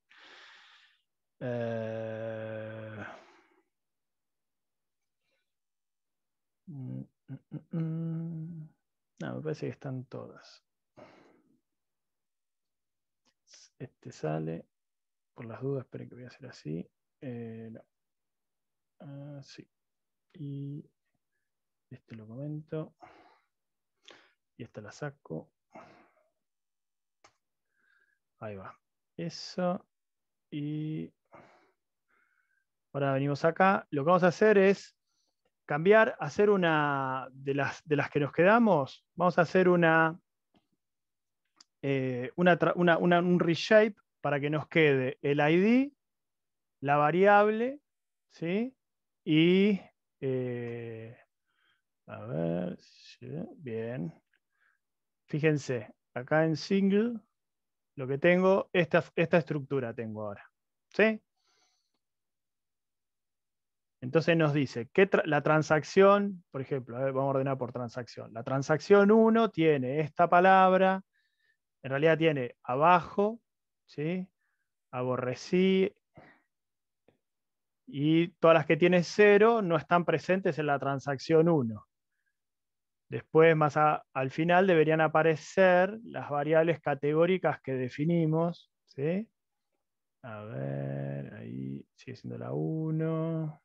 Eh, mm, mm, mm, no, me parece que están todas. Este sale. Por las dudas, esperen que voy a hacer así. Eh, ah, Y este lo comento. Y esta la saco. Ahí va. Eso. Y Ahora venimos acá. Lo que vamos a hacer es cambiar, hacer una de las, de las que nos quedamos. Vamos a hacer una, eh, una, un reshape para que nos quede el ID, la variable, ¿sí? Y, eh, a ver, bien. Fíjense, acá en single, lo que tengo, esta, esta estructura tengo ahora, ¿sí? Entonces nos dice que la transacción, por ejemplo, vamos a ordenar por transacción. La transacción 1 tiene esta palabra, en realidad tiene abajo, ¿sí? aborrecí, y todas las que tienen 0 no están presentes en la transacción 1. Después, más al final, deberían aparecer las variables categóricas que definimos. A ver, ahí sigue siendo la 1.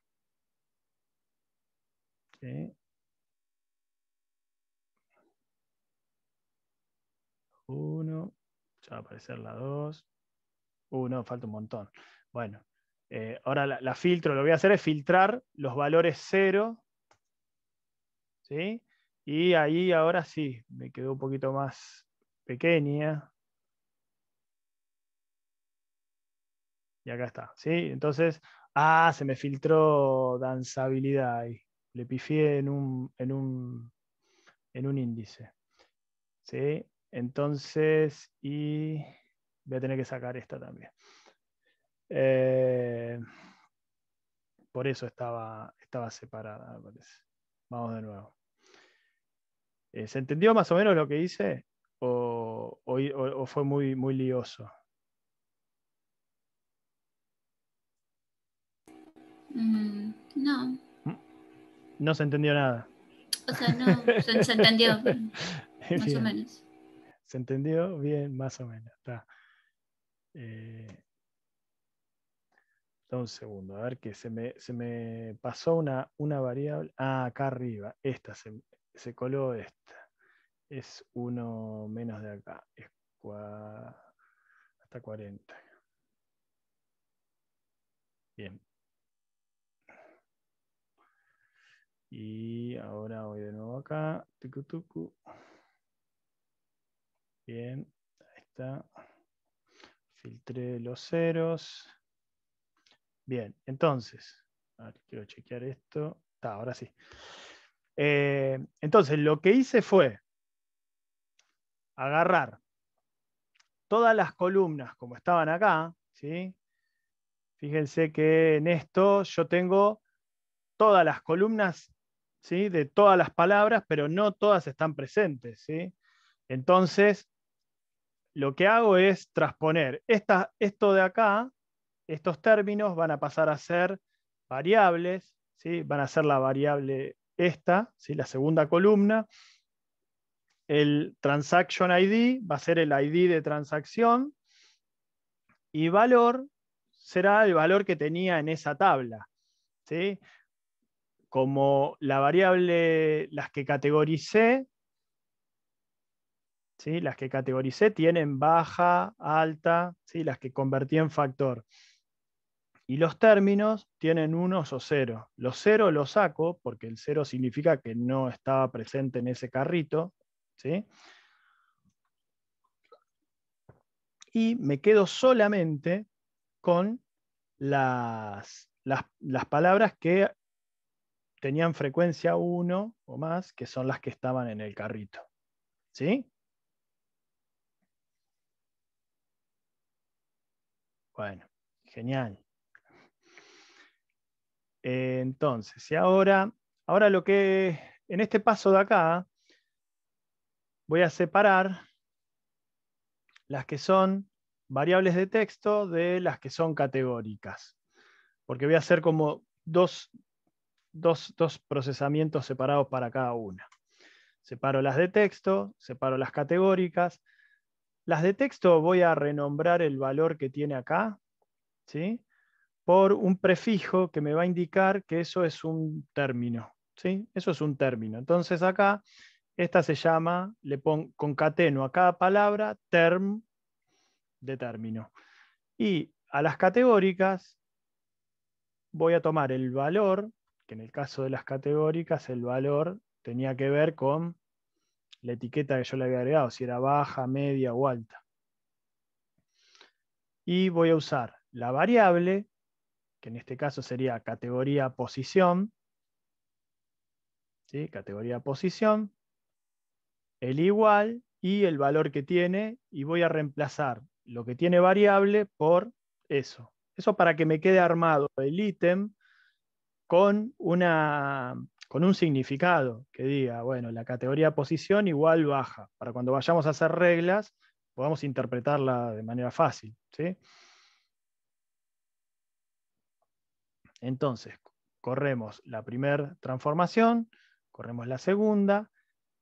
Uno, ya va a aparecer la dos. uno, uh, falta un montón. Bueno, eh, ahora la, filtro, lo voy a hacer es filtrar los valores cero ¿sí? Y ahí ahora sí, me quedó un poquito más pequeña. Y acá está, ¿sí? Entonces, ah, se me filtró danzabilidad ahí le pifié en un, en un, índice. ¿Sí? Entonces, y voy a tener que sacar esta también. Eh, por eso estaba, estaba separada, Vamos de nuevo. Eh, ¿Se entendió más o menos lo que hice? ¿O, o, fue muy, muy lioso? Mm, no. No se entendió nada. O sea, no, se, entendió. Bien, más o menos. Se entendió bien, más o menos. Está. Eh, un segundo, a ver que se me, se me pasó una, una, variable. Ah, acá arriba. Esta se, coló esta. Es uno menos de acá. Es hasta 40. Bien. Y ahora voy de nuevo acá. Bien, ahí está. Filtré los ceros. Bien, entonces, quiero chequear esto. Está, ahora sí. Eh, entonces, lo que hice fue agarrar todas las columnas como estaban acá, ¿sí? Fíjense que en esto yo tengo todas las columnas de todas las palabras, pero no todas están presentes. Entonces, lo que hago es transponer esto de acá, estos términos van a pasar a ser variables, van a ser la variable esta, la segunda columna. El transaction ID va a ser el ID de transacción y valor será el valor que tenía en esa tabla como la variable, las que categoricé, ¿sí? las que categoricé tienen baja, alta, ¿sí? las que convertí en factor. Y los términos tienen unos o cero. Los cero los saco porque el cero significa que no estaba presente en ese carrito. Y me quedo solamente con las, las, las palabras que tenían frecuencia 1 o más, que son las que estaban en el carrito. ¿Sí? Bueno, genial. Eh, entonces, y ahora, ahora lo que en este paso de acá voy a separar las que son variables de texto de las que son categóricas. Porque voy a hacer como dos, dos, procesamientos separados para cada una. Separo las de texto, separo las categóricas. Las de texto voy a renombrar el valor que tiene acá, ¿sí? por un prefijo que me va a indicar que eso es un término. ¿sí? Eso es un término. Entonces acá, esta se llama, le pongo, concateno a cada palabra, term de término. Y a las categóricas voy a tomar el valor que en el caso de las categóricas el valor tenía que ver con la etiqueta que yo le había agregado, si era baja, media o alta. Y voy a usar la variable, que en este caso sería categoría posición, ¿sí? categoría posición, el igual y el valor que tiene, y voy a reemplazar lo que tiene variable por eso. Eso para que me quede armado el ítem con, una, con un significado que diga, bueno, la categoría posición igual baja, para cuando vayamos a hacer reglas podamos interpretarla de manera fácil. Entonces, corremos la primera transformación, corremos la segunda,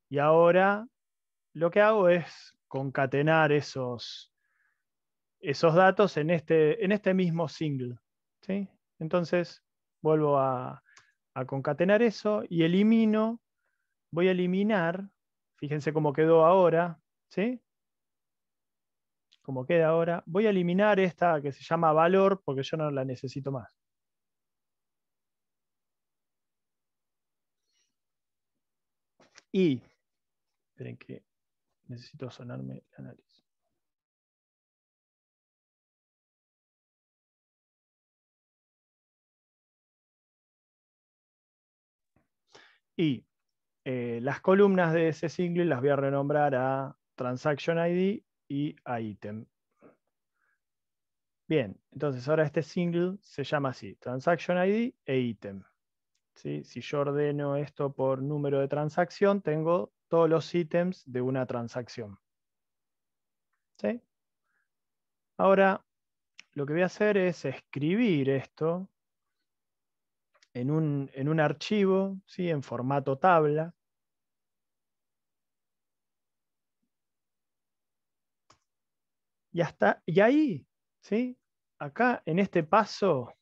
y ahora lo que hago es concatenar esos, esos datos en este, en este mismo single. Entonces, Vuelvo a, concatenar eso y elimino, voy a eliminar, fíjense cómo quedó ahora, ¿sí? Como queda ahora, voy a eliminar esta que se llama valor porque yo no la necesito más. Y, esperen que necesito sonarme el análisis, Y eh, las columnas de ese single las voy a renombrar a Transaction ID y a Item. Bien, entonces ahora este single se llama así, Transaction ID e Item. Si yo ordeno esto por número de transacción, tengo todos los ítems de una transacción. Ahora, lo que voy a hacer es escribir esto en un, archivo, ¿sí? en formato tabla. Y, ahí, ¿sí? acá en este paso,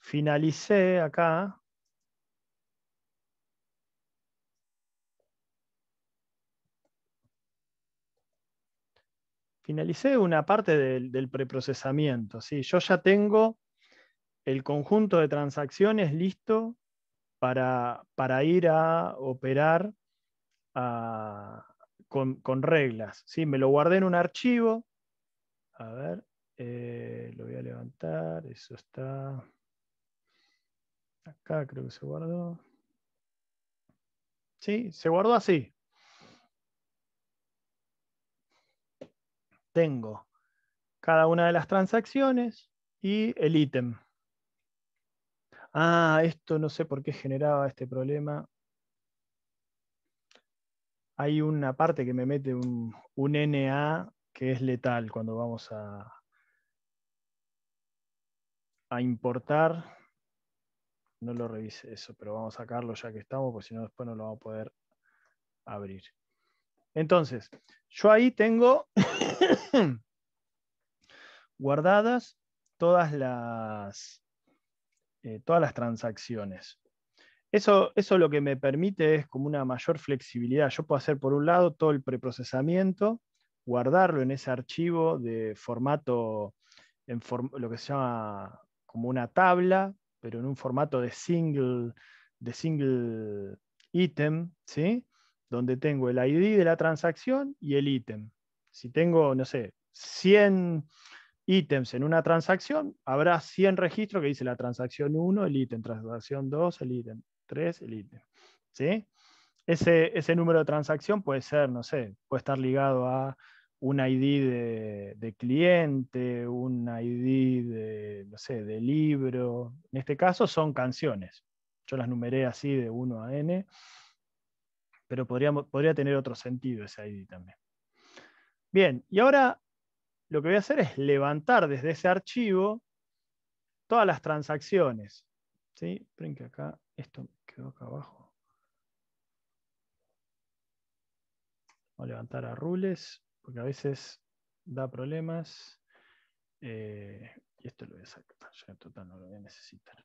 finalicé acá. Finalicé una parte del, preprocesamiento. ¿sí? Yo ya tengo el conjunto de transacciones listo para, ir a operar ah, con, reglas. ¿sí? Me lo guardé en un archivo. A ver, eh, lo voy a levantar. Eso está acá, creo que se guardó. Sí, se guardó así. Tengo cada una de las transacciones y el ítem. Ah, esto no sé por qué generaba este problema. Hay una parte que me mete un, NA que es letal cuando vamos a, a importar. No lo revise eso, pero vamos a sacarlo ya que estamos, porque si no después no lo vamos a poder abrir. Entonces, yo ahí tengo guardadas todas las, eh, todas las transacciones. Eso, eso lo que me permite es como una mayor flexibilidad. Yo puedo hacer por un lado todo el preprocesamiento, guardarlo en ese archivo de formato, en lo que se llama como una tabla, pero en un formato de single, de single ítem, donde tengo el ID de la transacción y el ítem. Si tengo, no sé, 100 ítems en una transacción, habrá 100 registros que dice la transacción 1, el ítem, transacción 2, el ítem 3, el ítem. ¿sí? Ese, ese, número de transacción puede ser, no sé, puede estar ligado a un ID de, cliente, un ID de, no sé, de libro. En este caso son canciones. Yo las numeré así de 1 a n, pero podría tener otro sentido ese ID también. Bien, y ahora lo que voy a hacer es levantar desde ese archivo todas las transacciones. ¿Sí? Esperen que acá, esto quedó acá abajo. Voy a levantar a rules, porque a veces da problemas. Eh, y esto lo voy a sacar, ya en total no lo voy a necesitar.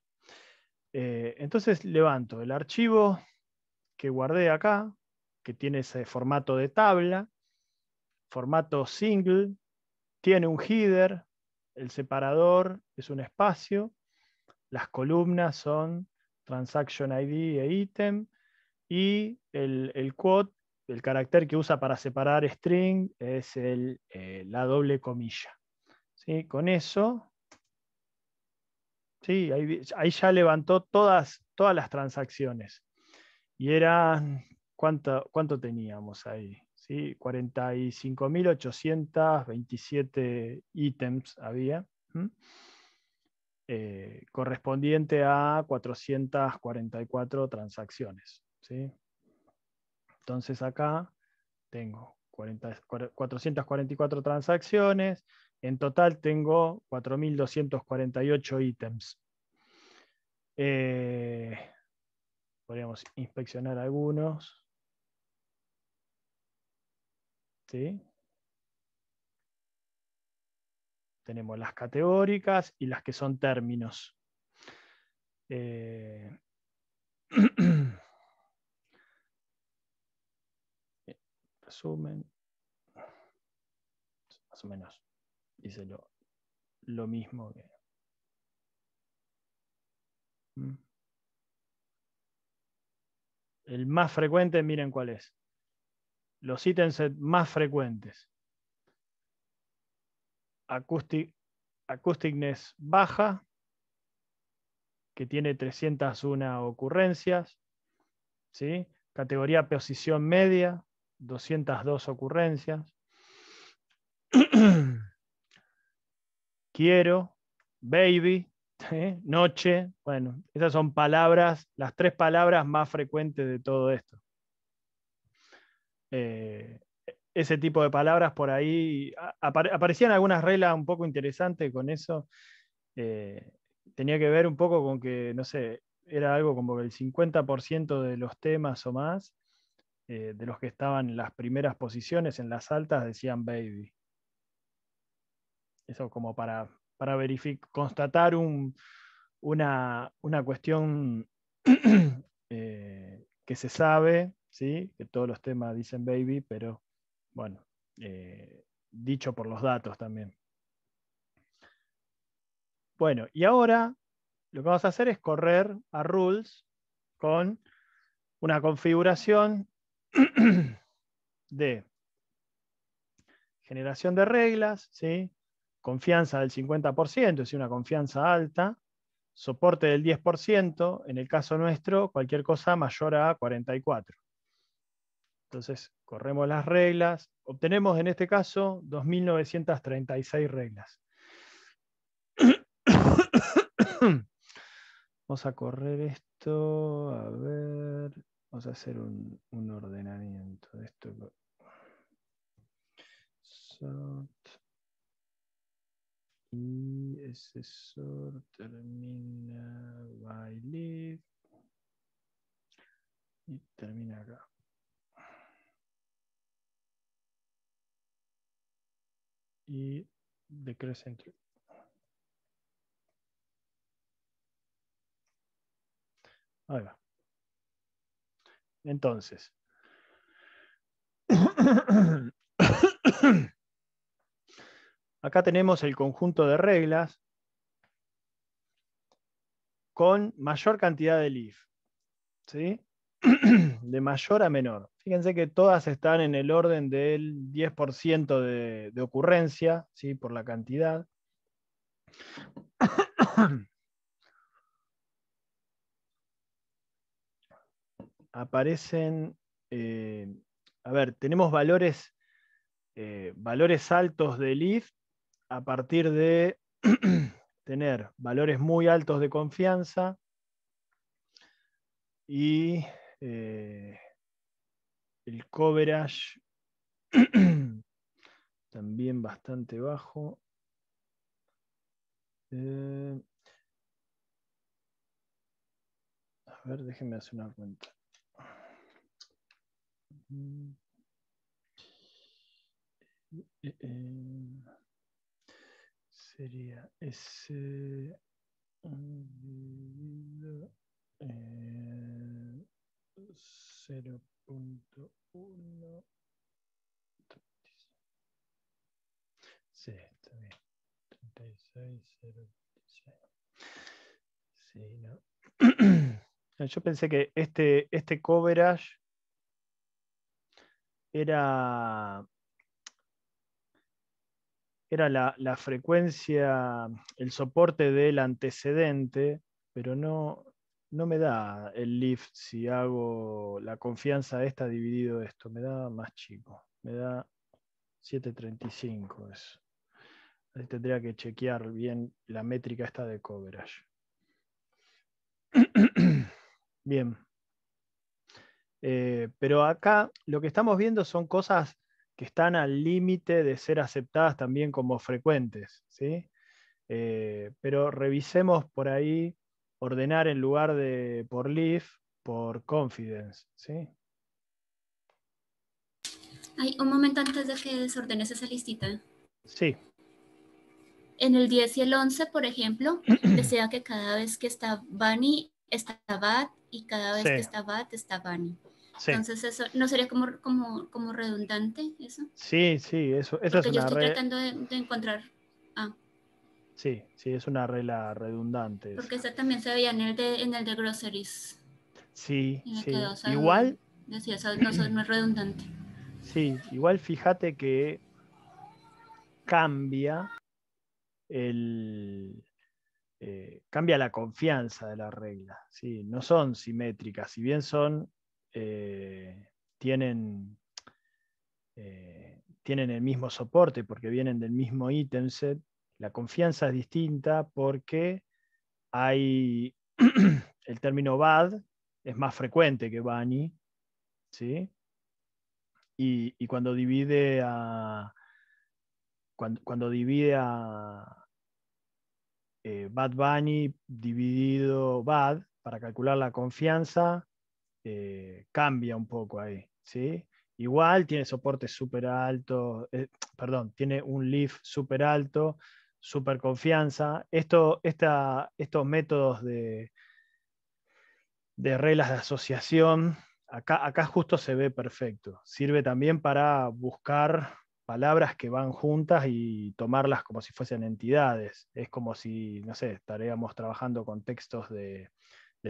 Eh, entonces levanto el archivo que guardé acá, que tiene ese formato de tabla, formato single, tiene un header, el separador es un espacio, las columnas son transaction ID e item, y el, quote, el carácter que usa para separar string, es el, eh, la doble comilla. ¿Sí? Con eso, sí, ahí, ya levantó todas, todas las transacciones. Y era ¿cuánto, cuánto teníamos ahí? 45.827 ítems había, eh, correspondiente a 444 transacciones. Entonces acá tengo 444 transacciones, en total tengo 4.248 ítems. Eh, podríamos inspeccionar algunos. Tenemos las categóricas y las que son términos. Eh, resumen. Más o menos dice lo, lo mismo que... ¿Mm? El más frecuente, miren cuál es los ítems más frecuentes. Acoustic, acousticness baja, que tiene 301 ocurrencias. ¿sí? Categoría posición media, 202 ocurrencias. Quiero, baby, noche. Bueno, esas son palabras, las tres palabras más frecuentes de todo esto. Eh, ese tipo de palabras por ahí. aparecían algunas reglas un poco interesantes con eso. Eh, tenía que ver un poco con que, no sé, era algo como que el 50% de los temas o más, eh, de los que estaban en las primeras posiciones, en las altas, decían baby. Eso como para, para constatar una, una, cuestión que se sabe ¿sí? que todos los temas dicen baby, pero bueno, eh, dicho por los datos también. Bueno, y ahora lo que vamos a hacer es correr a rules con una configuración de generación de reglas, ¿sí? confianza del 50%, es decir, una confianza alta, soporte del 10%, en el caso nuestro, cualquier cosa mayor a 44. Entonces, corremos las reglas, obtenemos en este caso 2.936 reglas. Vamos a correr esto, a ver, vamos a hacer un, ordenamiento de esto. Sort. Y ese sort termina by Y termina acá. y decrescent Ahí va. Entonces, acá tenemos el conjunto de reglas con mayor cantidad de leaf, ¿sí? de mayor a menor. Fíjense que todas están en el orden del 10% de, ocurrencia, ¿sí? por la cantidad. Aparecen, eh, a ver, tenemos valores, eh, valores altos de lift a partir de tener valores muy altos de confianza y eh, el coverage también bastante bajo. Eh, a ver, déjenme hacer una cuenta. Mm. Eh, eh, sería ese yo pensé que este, este coverage era, era la, la frecuencia, el soporte del antecedente, pero no, no me da el lift si hago la confianza esta dividido esto, me da más chico, me da 7.35 eso. Ahí tendría que chequear bien la métrica esta de coverage. bien. Eh, pero acá lo que estamos viendo son cosas que están al límite de ser aceptadas también como frecuentes. ¿sí? Eh, pero revisemos por ahí ordenar en lugar de por leaf, por confidence. ¿sí? Hay un momento antes de que desordenes esa listita. Sí. En el 10 y el 11, por ejemplo, decía que cada vez que está Bunny, está Bat, y cada vez que está Bat, está Bunny. Entonces, eso ¿no sería como, como, como redundante eso? Sí, sí, eso. Porque es yo estoy tratando de, encontrar. Ah. Sí, sí, es una regla redundante. Porque esa también se veía en el de, en el groceries. Sí, igual. Decía, no, redundante. Sí, igual fíjate que cambia el, eh, cambia la confianza de la regla. ¿sí? No son simétricas, si bien son, eh, tienen, eh, tienen el mismo soporte porque vienen del mismo ítem set, la confianza es distinta porque hay el término bad es más frecuente que Bani, ¿sí? Y, cuando divide a cuando, divide a eh, Bad Bunny dividido Bad para calcular la confianza eh, cambia un poco ahí, ¿sí? Igual tiene soporte super alto, eh, perdón, tiene un leaf súper alto, super confianza. estos métodos de, de reglas de asociación, acá, acá justo se ve perfecto. Sirve también para buscar palabras que van juntas y tomarlas como si fuesen entidades. Es como si, no sé, estaríamos trabajando con textos de,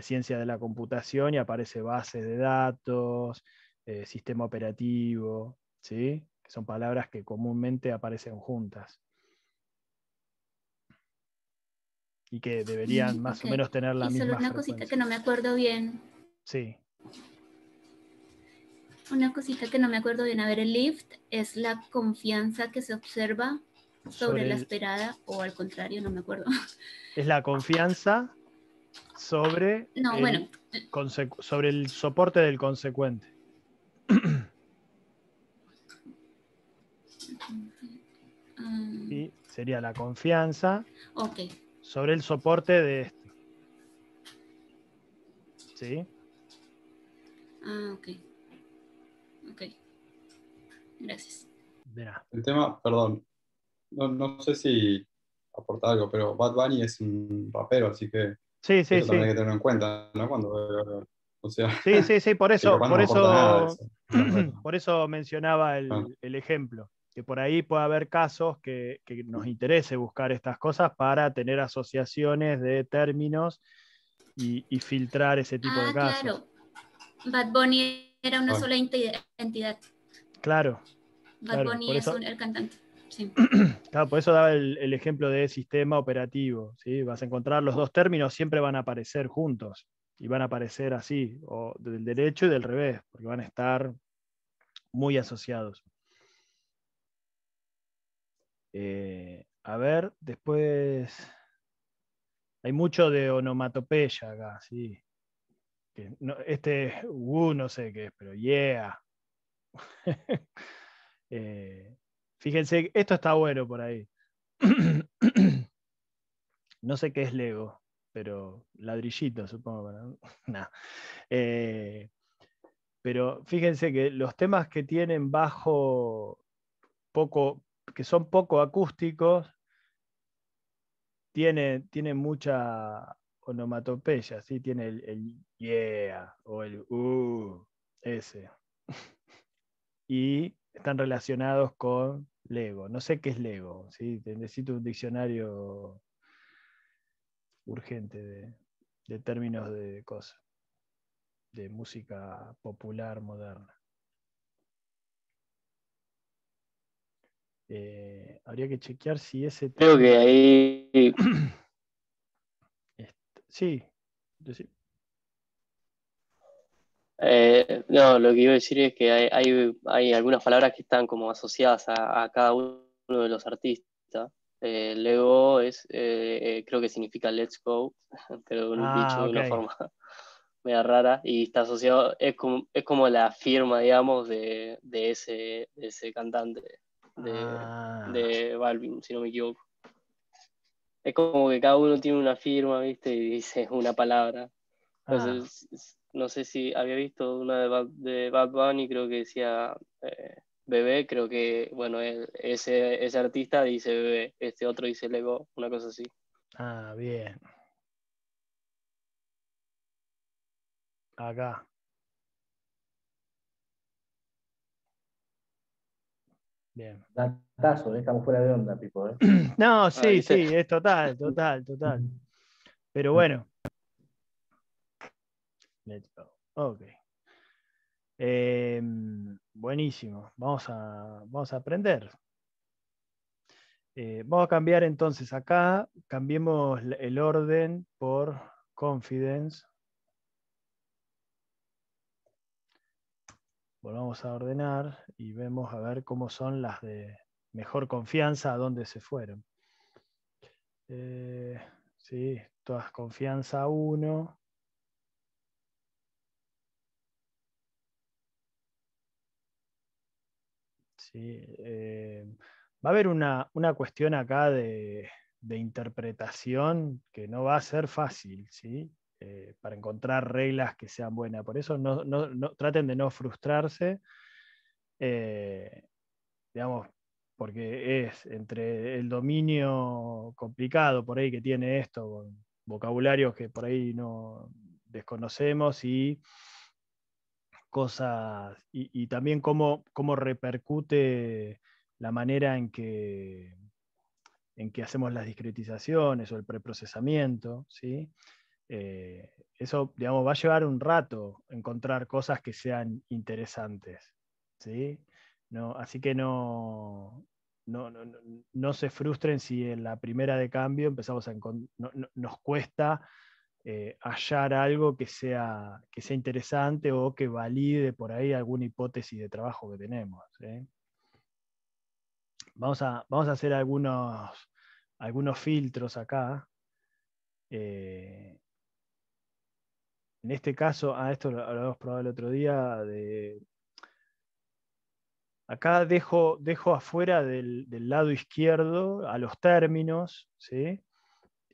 ciencia de la computación y aparece bases de datos, eh, sistema operativo, ¿sí? que son palabras que comúnmente aparecen juntas. y que deberían más o menos tener la misma. Solo una cosita que no me acuerdo bien. Sí. Una cosita que no me acuerdo bien, a ver, el lift es la confianza que se observa sobre, la esperada o al contrario, no me acuerdo. Es la confianza sobre, el, sobre el soporte del consecuente. Ah. Y sería la confianza. Ok sobre el soporte de este. ¿Sí? Ah, ok. Ok. Gracias. El tema, perdón, no, no, sé si aporta algo, pero Bad Bunny es un rapero, así que sí, sí, eso sí. hay que tenerlo en cuenta, ¿no? Cuando, o sea, sí, sí, sí, por eso, por eso, eso, por eso mencionaba el, ah. el ejemplo que por ahí puede haber casos que, nos interese buscar estas cosas para tener asociaciones de términos y, filtrar ese tipo de ah, casos. Claro. Bad Bunny era una sola entidad. Claro. Bad Bunny es el cantante. Claro, por eso daba el, ejemplo de sistema operativo. Vas a encontrar los dos términos, siempre van a aparecer juntos y van a aparecer así, o del derecho y del revés, porque van a estar muy asociados. Eh, a ver, después. Hay mucho de onomatopeya acá, sí. este, uh, no sé qué es, pero yeah. Eh, fíjense, esto está bueno por ahí. no sé qué es Lego, pero ladrillito, supongo. Eh, pero fíjense que los temas que tienen bajo poco, que son poco acústicos, tiene, tiene mucha onomatopeya, ¿sí? tiene el, yeah o el uh, ese. y están relacionados con Lego. No sé qué es Lego, ¿sí? necesito un diccionario urgente de términos de cosas, de música popular moderna. Eh, habría que chequear si ese. Creo que ahí. sí, eh, no, lo que iba a decir es que hay, algunas palabras que están como asociadas a, cada uno de los artistas. Eh, Lego es, eh, creo que significa let's go, pero ah, dicho de una forma media rara y está asociado, es como, la firma, digamos, de, de ese, de ese cantante. Ah. de, Balvin, si no me equivoco. Es como que cada uno tiene una firma, ¿viste? Y dice una palabra. no sé ah. si había visto una de Bad, Bunny, creo que decía eh, bebé, creo que, bueno, ese, ese artista dice bebé, este otro dice Lego, una cosa así. Ah, bien. Acá. Bien. ¿eh? estamos fuera de onda, Pipo. ¿eh? No, ah, sí, sí, es total, total, total. Pero bueno. Let's go. Ok. Em, buenísimo. Vamos a, vamos a aprender. Eh, vamos a cambiar entonces acá. Cambiemos el orden por confidence. volvamos a ordenar y vemos a ver cómo son las de mejor confianza, a dónde se fueron. Eh, sí, todas confianza 1. Sí, eh, va a haber una, una cuestión acá de, de, interpretación que no va a ser fácil, ¿sí? Eh, para encontrar reglas que sean buenas. Por eso no, traten de no frustrarse, eh, digamos, porque es entre el dominio complicado por ahí que tiene esto, con vocabularios que por ahí no desconocemos y cosas, y, también cómo, repercute la manera en que en que hacemos las discretizaciones o el preprocesamiento, ¿sí? Eh, eso, digamos, va a llevar un rato encontrar cosas que sean interesantes. No, así que no, no, se frustren si en la primera de cambio empezamos a nos cuesta eh, hallar algo que sea, que sea interesante o que valide por ahí alguna hipótesis de trabajo que tenemos. Vamos, a, vamos a hacer algunos, algunos filtros acá. Eh, en este caso, ah, esto lo, habíamos probado el otro día, de... acá dejo, dejo afuera del, lado izquierdo a los términos, ¿sí?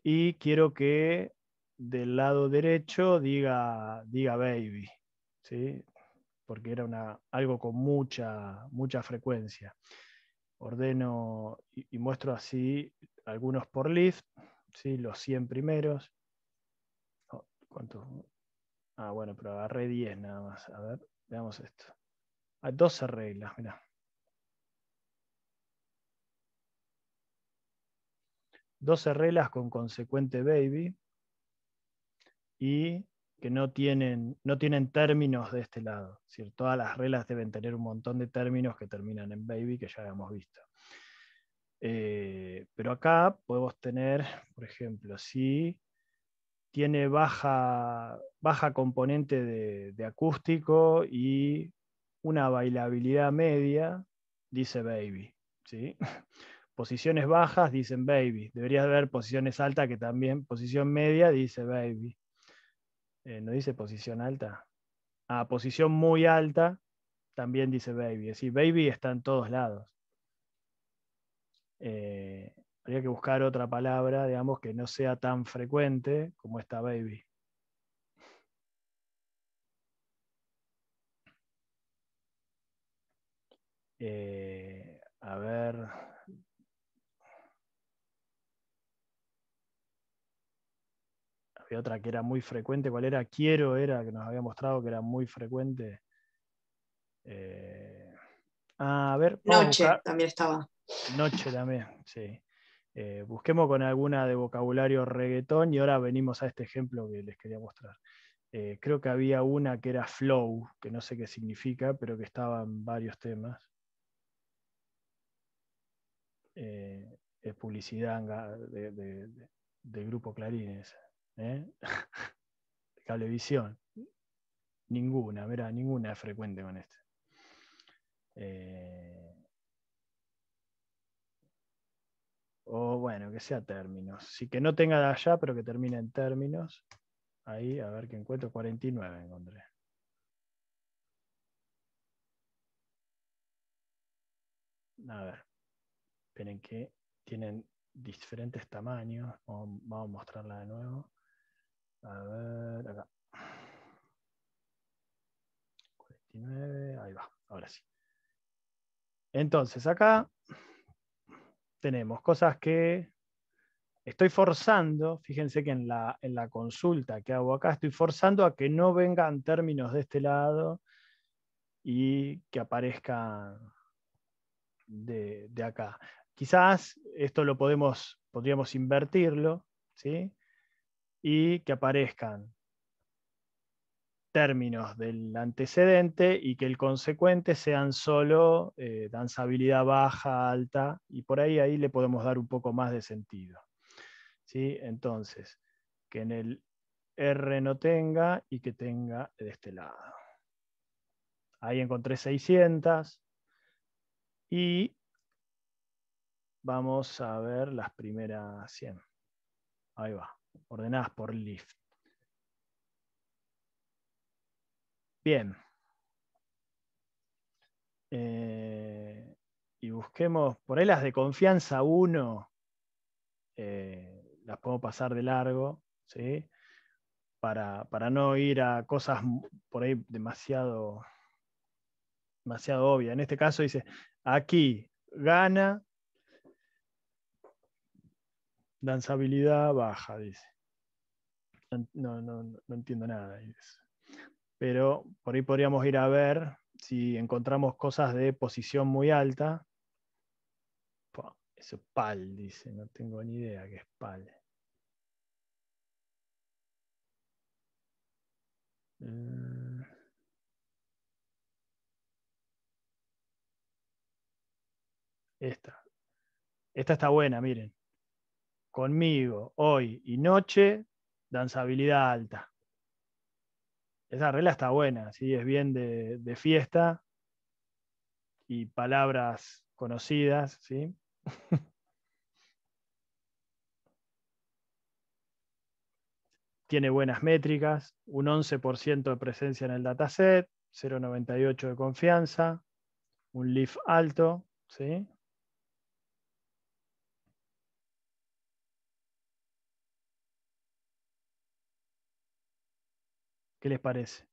y quiero que del lado derecho diga, diga baby, ¿sí? porque era una, algo con mucha, mucha frecuencia. Ordeno y, muestro así algunos por list. ¿sí? los 100 primeros. Oh, Cuántos Ah, bueno, pero agarré 10 nada más. A ver, veamos esto. Hay 12 reglas, mira. 12 reglas con consecuente baby y que no tienen, no tienen términos de este lado. todas las reglas deben tener un montón de términos que terminan en baby que ya habíamos visto. Eh, pero acá podemos tener, por ejemplo, si tiene baja, baja componente de, acústico y una bailabilidad media, dice baby. ¿sí? Posiciones bajas dicen baby. Deberías ver posiciones altas que también, posición media dice baby. Eh, ¿No dice posición alta? Ah, posición muy alta también dice baby. Es decir, baby está en todos lados. Eh, Habría que buscar otra palabra, digamos, que no sea tan frecuente como esta baby. Eh, a ver. Había otra que era muy frecuente. ¿Cuál era? Quiero era, que nos había mostrado que era muy frecuente. Eh, ah, a ver. Noche también estaba. Noche también, sí. Eh, busquemos con alguna de vocabulario reggaetón y ahora venimos a este ejemplo que les quería mostrar. Eh, creo que había una que era flow, que no sé qué significa, pero que estaba en varios temas. Eh, es publicidad de, grupo Clarines. ¿eh? Cablevisión. Ninguna, verá, ninguna es frecuente con este. O bueno, que sea términos. Sí, que no tenga de allá, pero que termine en términos. Ahí, a ver qué encuentro. 49 encontré. A ver. Esperen que tienen diferentes tamaños. vamos a mostrarla de nuevo. A ver, acá. 49, ahí va, ahora sí. Entonces, acá tenemos cosas que estoy forzando, fíjense que en la, consulta que hago acá, estoy forzando a que no vengan términos de este lado y que aparezcan de, de, acá. Quizás esto lo podemos, podríamos invertirlo, ¿sí? Y que aparezcan términos del antecedente y que el consecuente sean solo eh, danzabilidad baja, alta, y por ahí ahí le podemos dar un poco más de sentido. ¿Sí? Entonces, que en el R no tenga y que tenga de este lado. Ahí encontré 600 y vamos a ver las primeras 100. Ahí va, ordenadas por lift. Bien. Eh, y busquemos, por ahí las de confianza 1, eh, las puedo pasar de largo, ¿sí? Para, no ir a cosas por ahí demasiado, demasiado obvias. En este caso dice, aquí gana, danzabilidad baja, dice. No, entiendo nada. Dice pero por ahí podríamos ir a ver si encontramos cosas de posición muy alta. Eso PAL, dice, no tengo ni idea qué es PAL. Eh, esta. Esta está buena, miren. Conmigo, hoy y noche, danzabilidad alta. Esa regla está buena, ¿sí? es bien de, fiesta y palabras conocidas, ¿sí? Tiene buenas métricas, un 11% de presencia en el dataset, 0,98 de confianza, un leaf alto, ¿sí? ¿Qué les parece?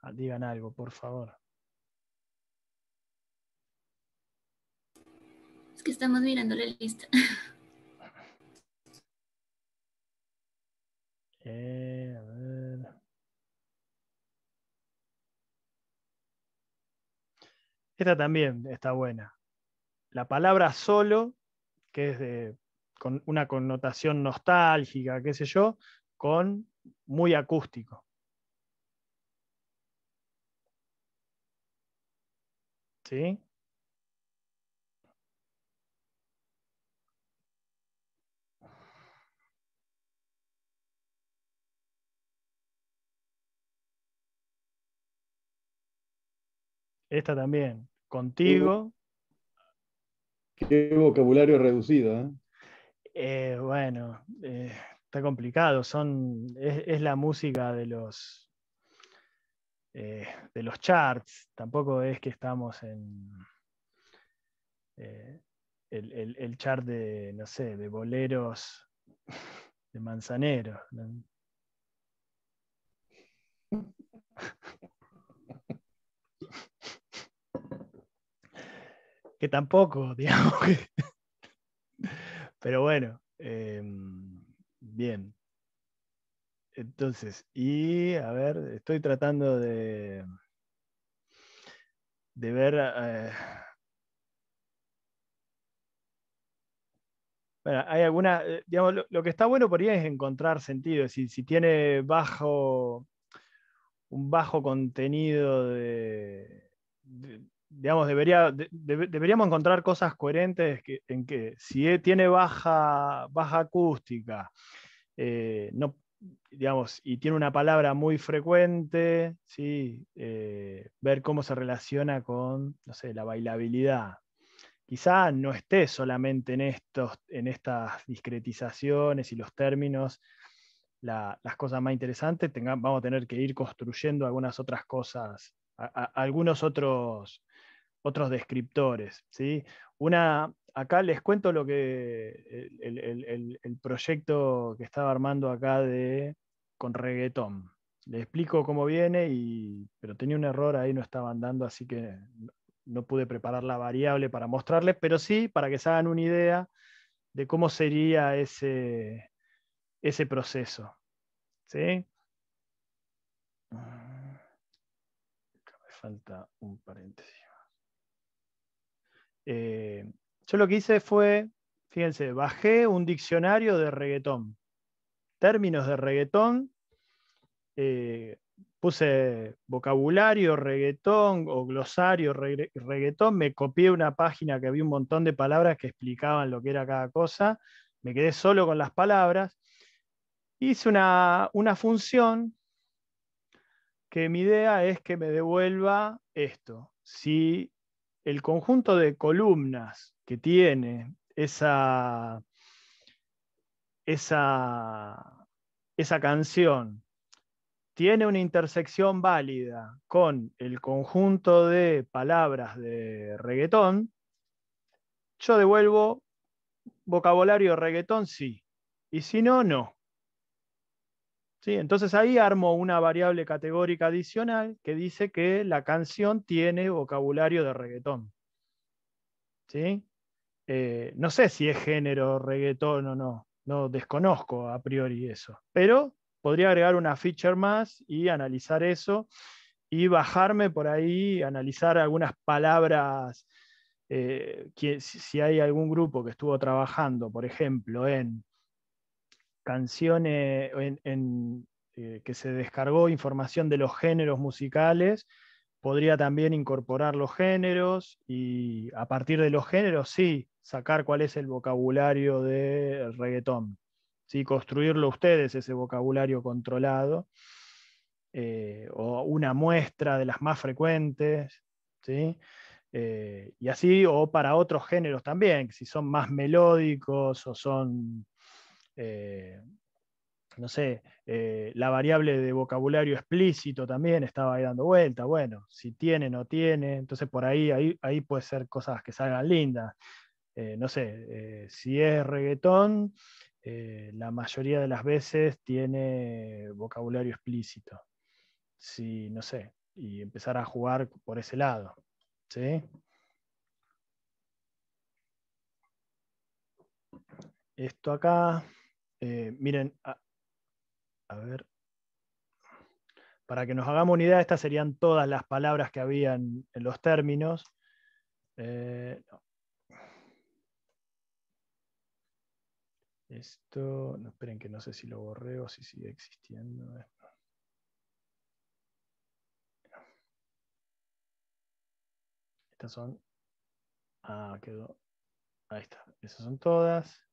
Ah, digan algo, por favor. Es que estamos mirando la lista. Eh, Esta también está buena. La palabra solo, que es de, con una connotación nostálgica, qué sé yo, con muy acústico. ¿Sí? Esta también. Contigo. Qué vocabulario reducido, ¿eh? Eh, bueno, eh, está complicado. Son, es, la música de los, de los charts. Tampoco es que estamos en el, el, chart de, no sé, de boleros de manzaneros. tampoco, digamos. Pero bueno, em, bien. Entonces, y a ver, estoy tratando de, de ver... Eh, bueno, hay alguna, eh, digamos, lo, que está bueno por ahí es encontrar sentido. Si, si tiene bajo, un bajo contenido de, digamos, debería, deberíamos encontrar cosas coherentes en que si e, tiene baja, baja acústica, eh, no, digamos, y tiene una palabra muy frecuente, ¿sí? Eh, ver cómo se relaciona con, la bailabilidad. Quizá no esté solamente en, estos, en estas discretizaciones y los términos las cosas más interesantes, vamos a tener que ir construyendo algunas otras cosas, algunos otros otros descriptores. ¿sí? Una, acá les cuento lo que el, proyecto que estaba armando acá de, con reggaetón. Les explico cómo viene, y, pero tenía un error ahí, no estaba andando, así que no pude preparar la variable para mostrarles, pero sí para que se hagan una idea de cómo sería ese, ese proceso. Ah, me falta un paréntesis. Eh, yo lo que hice fue, fíjense, bajé un diccionario de reggaetón. Términos de reggaetón. Eh, puse vocabulario, reggaetón o glosario, reggaetón. Me copié una página que había un montón de palabras que explicaban lo que era cada cosa. Me quedé solo con las palabras. Hice una, una función que mi idea es que me devuelva esto. Si el conjunto de columnas que tiene esa, esa, esa canción tiene una intersección válida con el conjunto de palabras de reggaetón, yo devuelvo vocabulario reggaetón sí, y si no, no. Entonces ahí armo una variable categórica adicional que dice que la canción tiene vocabulario de reggaetón. ¿Sí? Eh, no sé si es género reggaetón o no, no desconozco a priori eso, pero podría agregar una feature más y analizar eso y bajarme por ahí, analizar algunas palabras, eh, que, si hay algún grupo que estuvo trabajando, por ejemplo, en canciones en, eh, que se descargó información de los géneros musicales, podría también incorporar los géneros y a partir de los géneros, sí, sacar cuál es el vocabulario de reggaetón, ¿sí? construirlo ustedes, ese vocabulario controlado, eh, o una muestra de las más frecuentes, ¿sí? Eh, y así, o para otros géneros también, si son más melódicos o son eh, no sé, eh, la variable de vocabulario explícito también estaba ahí dando vuelta, bueno, si tiene, no tiene, entonces por ahí, ahí, puede ser cosas que salgan lindas. Eh, no sé, si es reggaetón, la mayoría de las veces tiene vocabulario explícito. Si, no sé, y empezar a jugar por ese lado. Esto acá eh, miren, a, ver, para que nos hagamos una idea, estas serían todas las palabras que habían en los términos. Eh, Esto, no, esperen que no sé si lo borré o si sigue existiendo. Estas son. Ah, quedó. Ahí está. Esas son todas.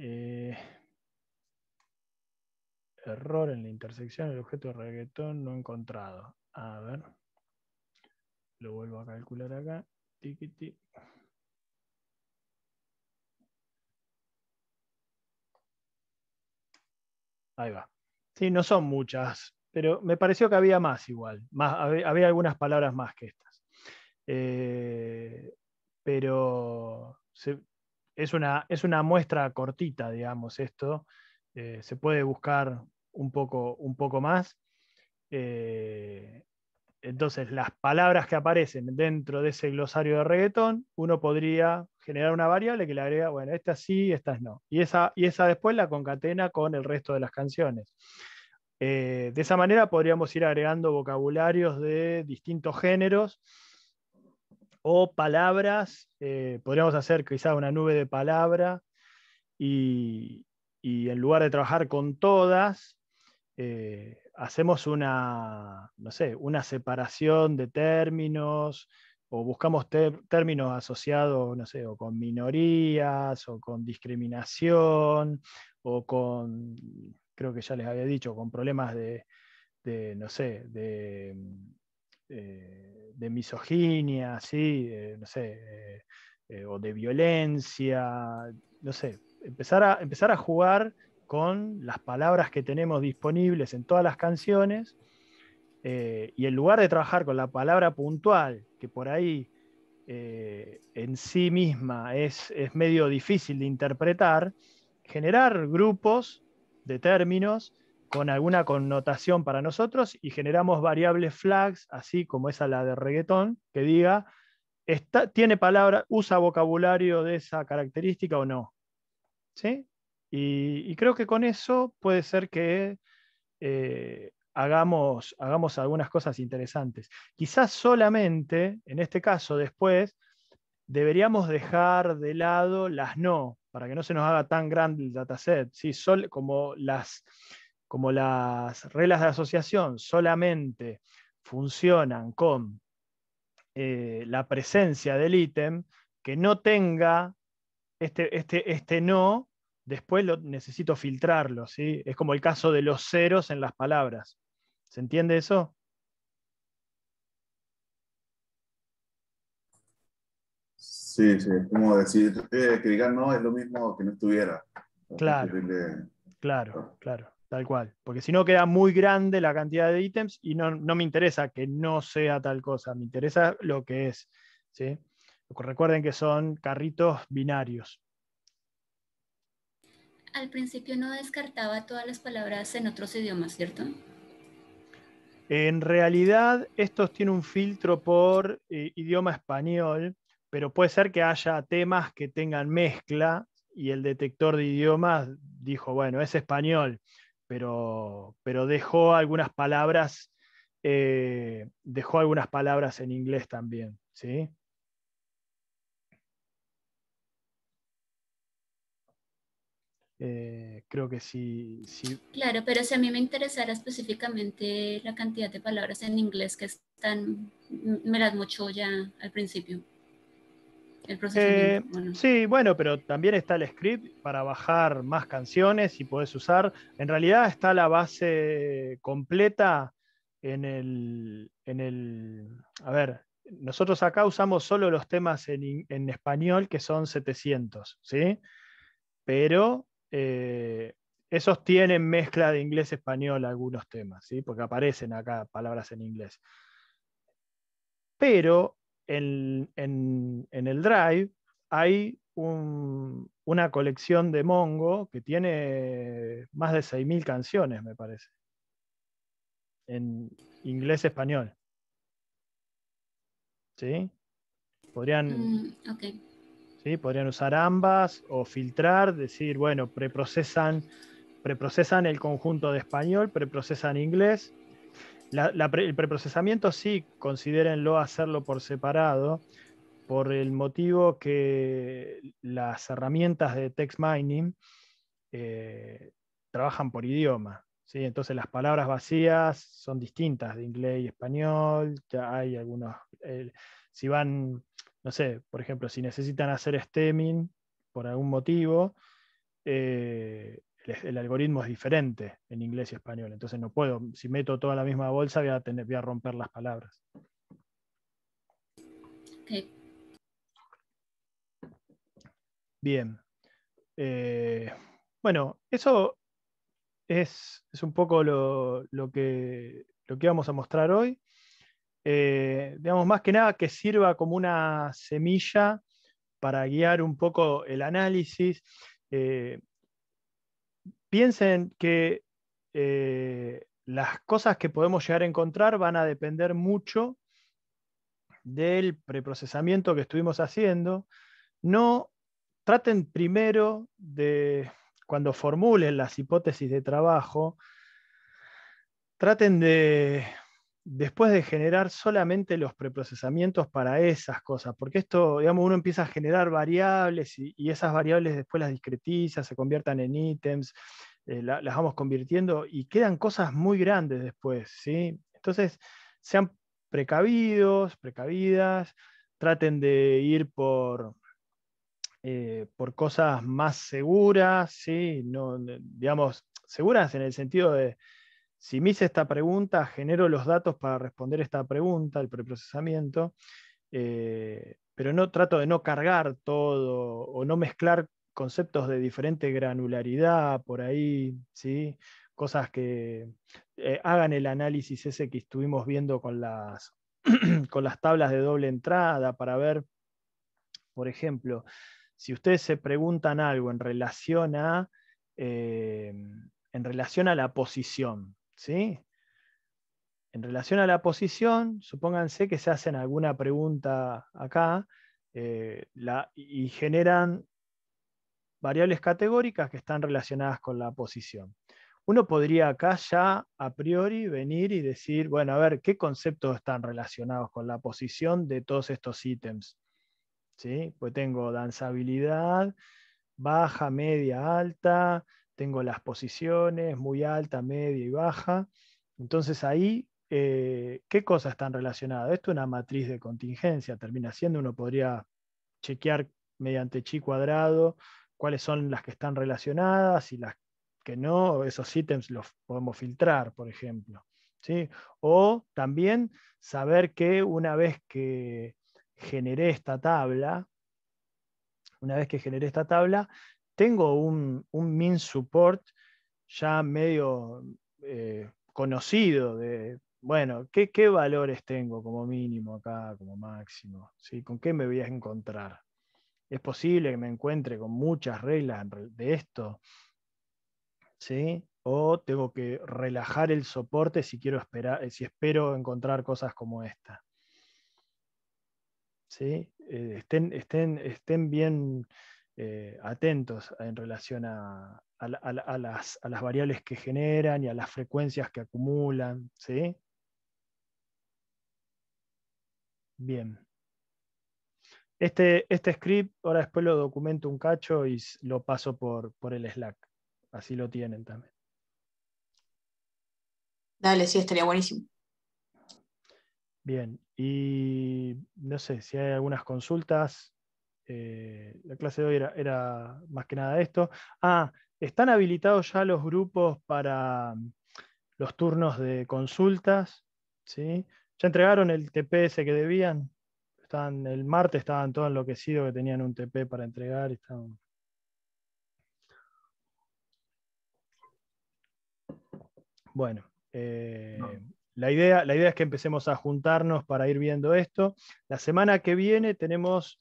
Eh, error en la intersección, el objeto de reggaetón no encontrado. A ver. Lo vuelvo a calcular acá. Ahí va. Sí, no son muchas, pero me pareció que había más igual. había, algunas palabras más que estas. Eh, pero se, es una, muestra cortita, digamos, esto. Eh, se puede buscar un poco, un poco más. Eh, entonces, las palabras que aparecen dentro de ese glosario de reggaetón, uno podría generar una variable que le agrega, bueno, estas sí, estas no. Y esa, y esa después la concatena con el resto de las canciones. Eh, de esa manera podríamos ir agregando vocabularios de distintos géneros o palabras, eh, podríamos hacer quizás una nube de palabras, y, en lugar de trabajar con todas, eh, hacemos una, no sé, una separación de términos o buscamos términos asociados, no sé, o con minorías o con discriminación o con, creo que ya les había dicho, con problemas de no sé, de eh, de misoginia, ¿sí? Eh, no sé, eh, o de violencia, no sé, empezar a, empezar a jugar con las palabras que tenemos disponibles en todas las canciones y en lugar de trabajar con la palabra puntual, que por ahí en sí misma es medio difícil de interpretar, generar grupos de términos con alguna connotación para nosotros y generamos variables flags, así como esa la de reggaetón, que diga, está, tiene palabra, usa vocabulario de esa característica o no. ¿Sí? Y, creo que con eso puede ser que eh, hagamos, hagamos algunas cosas interesantes. Quizás solamente, en este caso después, deberíamos dejar de lado las no, para que no se nos haga tan grande el dataset. ¿sí? Sol, como las, como las reglas de asociación solamente funcionan con eh, la presencia del ítem, que no tenga este, este, este no, después lo, necesito filtrarlo. Es como el caso de los ceros en las palabras. ¿Se entiende eso? Sí, sí, es como decir eh, que digan no es lo mismo que no estuviera. Claro, claro, ah. claro tal cual. Porque si no queda muy grande la cantidad de ítems y no, me interesa que no sea tal cosa, me interesa lo que es. Recuerden que son carritos binarios. Al principio no descartaba todas las palabras en otros idiomas, ¿cierto? En realidad, estos tienen un filtro por eh, idioma español, pero puede ser que haya temas que tengan mezcla y el detector de idiomas dijo, bueno, es español, pero, dejó algunas palabras, eh, dejó algunas palabras en inglés también, ¿sí? Eh, creo que sí, Claro, pero si a mí me interesara específicamente la cantidad de palabras en inglés que están, me las mucho ya al principio. Eh, sí, bueno, pero también está el script para bajar más canciones y puedes usar. En realidad está la base completa en el. En el a ver, nosotros acá usamos solo los temas en, español, que son 700, ¿sí? Pero eh, esos tienen mezcla de inglés-español algunos temas, ¿sí? Porque aparecen acá palabras en inglés. Pero en, el Drive hay una colección de Mongo que tiene más de 6.000 canciones, me parece, en inglés-español. ¿Sí? Podrían, mm, Podrían usar ambas o filtrar, decir, bueno, preprocesan, preprocesan el conjunto de español, preprocesan inglés el preprocesamiento sí, considérenlo hacerlo por separado, por el motivo que las herramientas de text mining eh, trabajan por idioma. ¿sí? Entonces las palabras vacías son distintas de inglés y español. hay algunos, si van, no sé, por ejemplo, si necesitan hacer stemming por algún motivo, eh, el algoritmo es diferente en inglés y español. Entonces no puedo, si meto toda la misma bolsa voy a, tener, voy a romper las palabras. Bien. Eh, bueno, eso es, un poco lo, lo, que, vamos a mostrar hoy. Eh, digamos, más que nada que sirva como una semilla para guiar un poco el análisis. Eh, piensen que eh, las cosas que podemos llegar a encontrar van a depender mucho del preprocesamiento que estuvimos haciendo. No traten primero de, cuando formulen las hipótesis de trabajo, traten de después de generar solamente los preprocesamientos para esas cosas, porque esto, digamos, uno empieza a generar variables y, esas variables después las discretiza, se conviertan en ítems, eh, las vamos convirtiendo y quedan cosas muy grandes después, ¿sí? Entonces, sean precavidos, precavidas, traten de ir por, eh, por cosas más seguras, ¿sí? No, digamos, seguras en el sentido de si me hice esta pregunta, genero los datos para responder esta pregunta, el preprocesamiento, eh, pero no trato de no cargar todo o no mezclar conceptos de diferente granularidad por ahí, ¿sí? cosas que eh, hagan el análisis ese que estuvimos viendo con las, con las tablas de doble entrada para ver, por ejemplo, si ustedes se preguntan algo en relación eh, en relación a la posición, ¿sí? En relación a la posición, supónganse que se hacen alguna pregunta acá eh, y generan variables categóricas que están relacionadas con la posición. Uno podría acá ya a priori venir y decir, bueno, a ver, ¿qué conceptos están relacionados con la posición de todos estos ítems? ¿Sí? Pues tengo danzabilidad, baja, media, alta, tengo las posiciones muy alta, media y baja. Entonces ahí, eh, ¿qué cosas están relacionadas? Esto es una matriz de contingencia, termina siendo, uno podría chequear mediante chi cuadrado cuáles son las que están relacionadas y las que no, esos ítems los podemos filtrar, por ejemplo. ¿sí? O también saber que una vez que generé esta tabla, una vez que generé esta tabla, tengo un, un min support ya medio eh, conocido de, bueno, ¿qué, valores tengo como mínimo acá, como máximo? ¿sí? ¿Con qué me voy a encontrar? ¿Es posible que me encuentre con muchas reglas de esto? ¿O tengo que relajar el soporte si, quiero esperar, si espero encontrar cosas como esta? ¿Sí? Eh, estén, estén, estén bien eh, atentos en relación a, las, variables que generan y a las frecuencias que acumulan. ¿sí? Bien. Este, este, script ahora después lo documento un cacho y lo paso por, por el Slack. Así lo tienen también. Dale, sí, estaría buenísimo. Bien, y no sé si hay algunas consultas, eh, la clase de hoy era, más que nada esto. Ah, están habilitados ya los grupos para mm, los turnos de consultas. ¿sí? ¿Ya entregaron el TPS que debían? el martes estaban todos enloquecidos que tenían un TP para entregar. Bueno, eh, la, idea, la idea es que empecemos a juntarnos para ir viendo esto. La semana que viene tenemos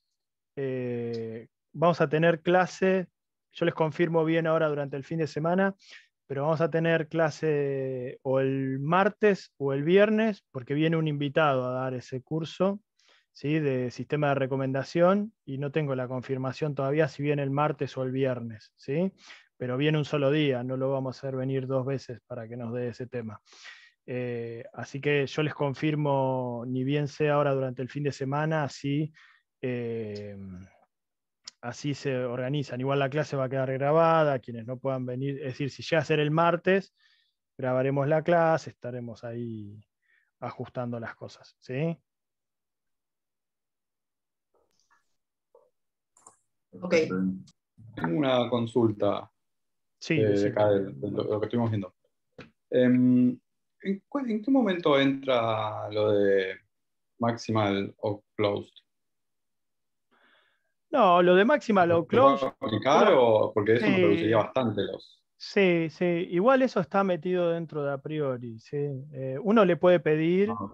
eh, vamos a tener clase, yo les confirmo bien ahora durante el fin de semana, pero vamos a tener clase o el martes o el viernes, porque viene un invitado a dar ese curso ¿sí? de sistema de recomendación y no tengo la confirmación todavía si viene el martes o el viernes, ¿sí? pero viene un solo día, no lo vamos a hacer venir dos veces para que nos dé ese tema. Eh, así que yo les confirmo, ni bien sea ahora durante el fin de semana, así eh, así se organizan. Igual la clase va a quedar grabada, quienes no puedan venir, es decir, si ya será el martes, grabaremos la clase, estaremos ahí ajustando las cosas. ¿sí? Ok. Tengo una consulta. Sí, eh, lo que estuvimos viendo. Em, ¿en, ¿En qué momento entra lo de maximal o closed? No, lo de máxima lo close. Porque eso me produciría bastante los. Sí, sí. Igual eso está metido dentro de a priori. Eh, uno le puede pedir. Ah,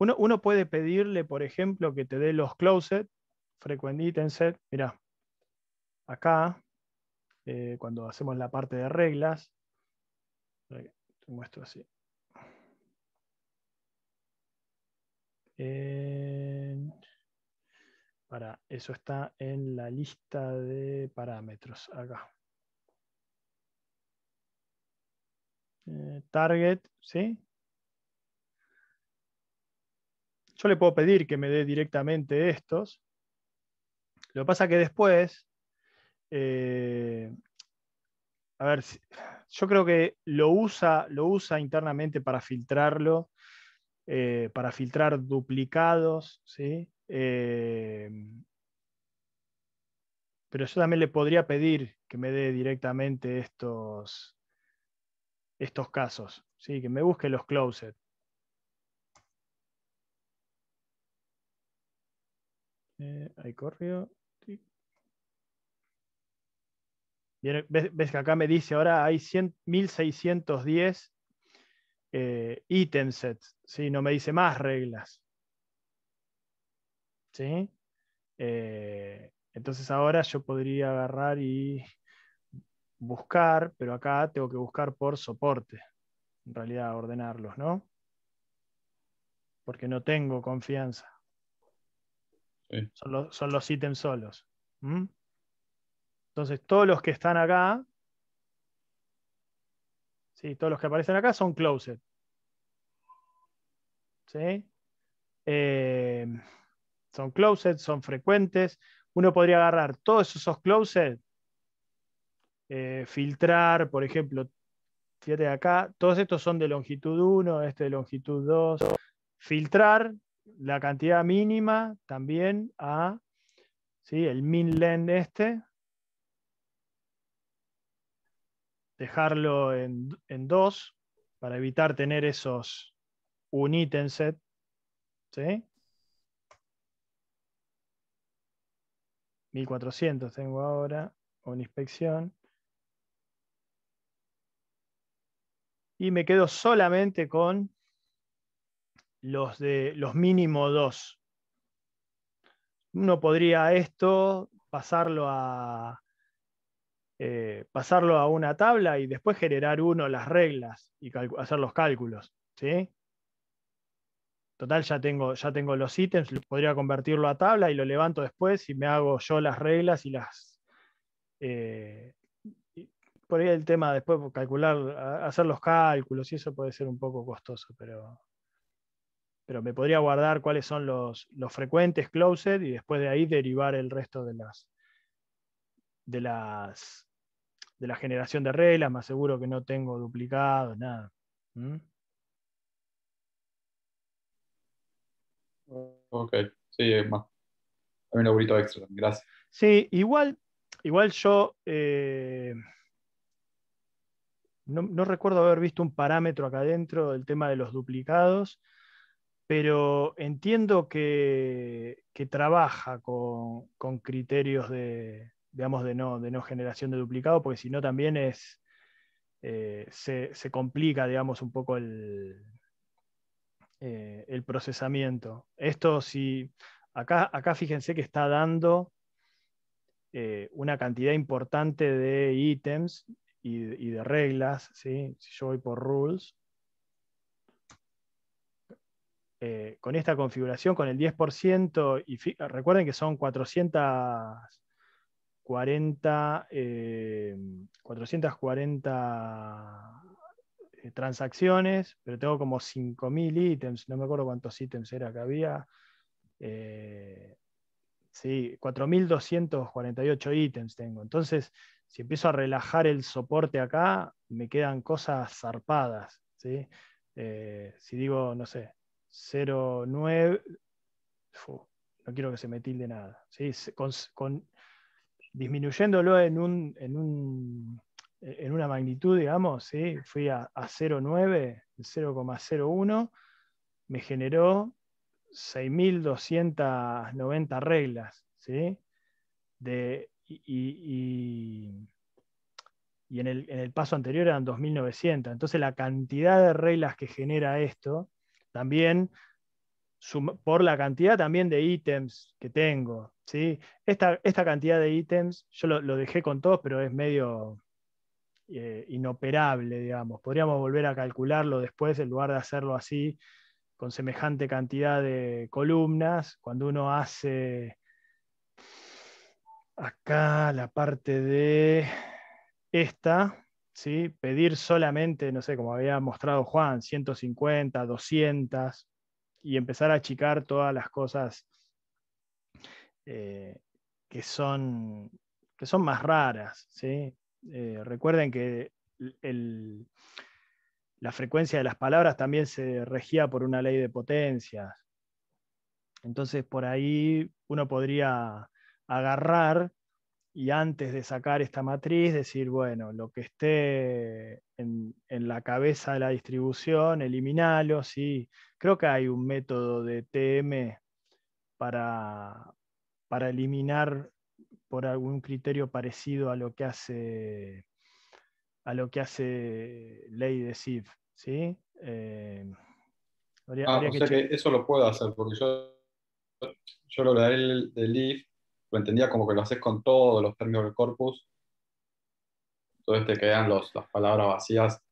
uno, puede pedirle, por ejemplo, que te dé los closet, frequent set. Mirá, acá, eh, cuando hacemos la parte de reglas, eh, te muestro así. Para, eso está en la lista de parámetros acá. Eh, target, ¿sí? Yo le puedo pedir que me dé directamente estos. Lo que pasa que después, eh, a ver, yo creo que lo usa, lo usa internamente para filtrarlo, eh, para filtrar duplicados, ¿sí? Em, pero yo también le podría pedir que me dé directamente estos, estos casos, ¿sí? que me busque los closets eh, ahí ves, que acá me dice ahora hay 100, 1610 eh, item sets, no me dice más reglas. ¿sí? Eh, entonces ahora yo podría agarrar y buscar, pero acá tengo que buscar por soporte, en realidad ordenarlos, ¿no? Porque no tengo confianza. Son, los, son, ítems solos. Entonces todos los que están acá, ¿sí? todos los que aparecen acá son closet. ¿Sí? Eh, son closets, son frecuentes. Uno podría agarrar todos esos closets, eh, filtrar, por ejemplo, fíjate acá, todos estos son de longitud 1, este de longitud 2. Filtrar la cantidad mínima también a ¿sí? el min length este. Dejarlo en 2 para evitar tener esos un set. ¿sí? 1400 tengo ahora, una inspección. Y me quedo solamente con los, de, los mínimo 2. Uno podría esto pasarlo a, eh, pasarlo a una tabla y después generar uno las reglas y hacer los cálculos. ¿sí? Total, ya tengo, ya tengo los ítems, podría convertirlo a tabla y lo levanto después y me hago yo las reglas y las... Eh, por ahí el tema después pues, calcular, hacer los cálculos y eso puede ser un poco costoso, pero, pero me podría guardar cuáles son los, los frecuentes closed y después de ahí derivar el resto de las de las de la generación de reglas, me aseguro que no tengo duplicado, nada. Ok, sí, más. extra, gracias. Sí, igual, igual yo eh, no, recuerdo haber visto un parámetro acá adentro del tema de los duplicados, pero entiendo que, trabaja con, criterios de, digamos, de no, de no generación de duplicado, porque si no también es, eh, se, se complica, digamos, un poco el, eh, el procesamiento. Esto si acá, acá fíjense que está dando eh, una cantidad importante de ítems y, de reglas. Si yo voy por rules, eh, con esta configuración, con el 10%, y recuerden que son 440, 440 eh, transacciones, pero tengo como 5.000 ítems, no me acuerdo cuántos ítems era que había. Eh, sí, 4.248 ítems tengo. Entonces, si empiezo a relajar el soporte acá, me quedan cosas zarpadas. Eh, si digo, no sé, 0.9, no quiero que se me tilde nada. con, disminuyéndolo en un, en un en una magnitud, digamos, fui a, 0,9, 0,01, me generó 6.290 reglas, De, y, en, el, paso anterior eran 2.900. Entonces la cantidad de reglas que genera esto, también por la cantidad también de ítems que tengo, ¿sí? Esta, esta cantidad de ítems, yo lo dejé con todos, pero es medio eh, inoperable, digamos. Podríamos volver a calcularlo después en lugar de hacerlo así, con semejante cantidad de columnas. Cuando uno hace acá la parte de esta, ¿sí? pedir solamente, no sé, como había mostrado Juan, 150, 200, y empezar a achicar todas las cosas eh, que, son, que son más raras. ¿sí? Eh, recuerden que la frecuencia de las palabras también se regía por una ley de potencias. Entonces, por ahí uno podría agarrar y antes de sacar esta matriz, decir, bueno, lo que esté en, la cabeza de la distribución, eliminalo, sí. Creo que hay un método de TM para, para eliminar por algún criterio parecido a lo que hace, a lo que hace ley de SIF. ¿sí? Eh, ah, o sea que eso lo puedo hacer, porque yo, lo de, de IF, lo entendía como que lo haces con todos los términos del corpus, entonces te quedan las palabras vacías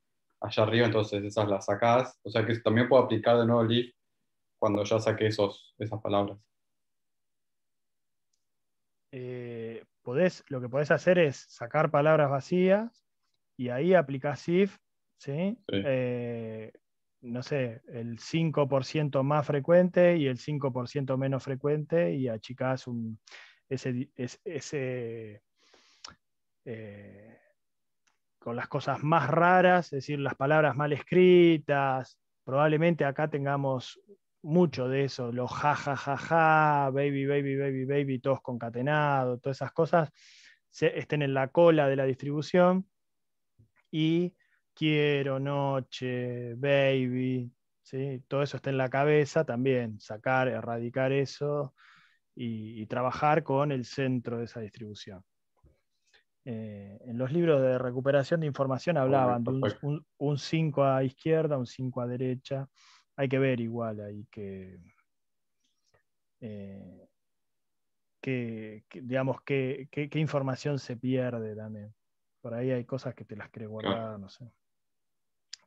allá arriba, entonces esas las sacás, o sea que también puedo aplicar de nuevo if cuando ya saqué esos, esas palabras. Eh, lo que podés hacer es sacar palabras vacías y ahí aplicás if, ¿sí? Eh, no sé, el 5% más frecuente y el 5% menos frecuente y achicás un, ese, ese eh, con las cosas más raras, es decir, las palabras mal escritas. Probablemente acá tengamos mucho de eso, los jajajaja, baby, baby, baby, baby, todos concatenados, todas esas cosas, estén en la cola de la distribución. Y quiero, noche, baby, todo eso está en la cabeza también, sacar, erradicar eso y, trabajar con el centro de esa distribución. Eh, en los libros de recuperación de información hablaban de un 5 pues. a izquierda, un 5 a derecha, hay que ver igual ahí que, eh, que, digamos, qué información se pierde también. Por ahí hay cosas que te las crees guardar, no sé.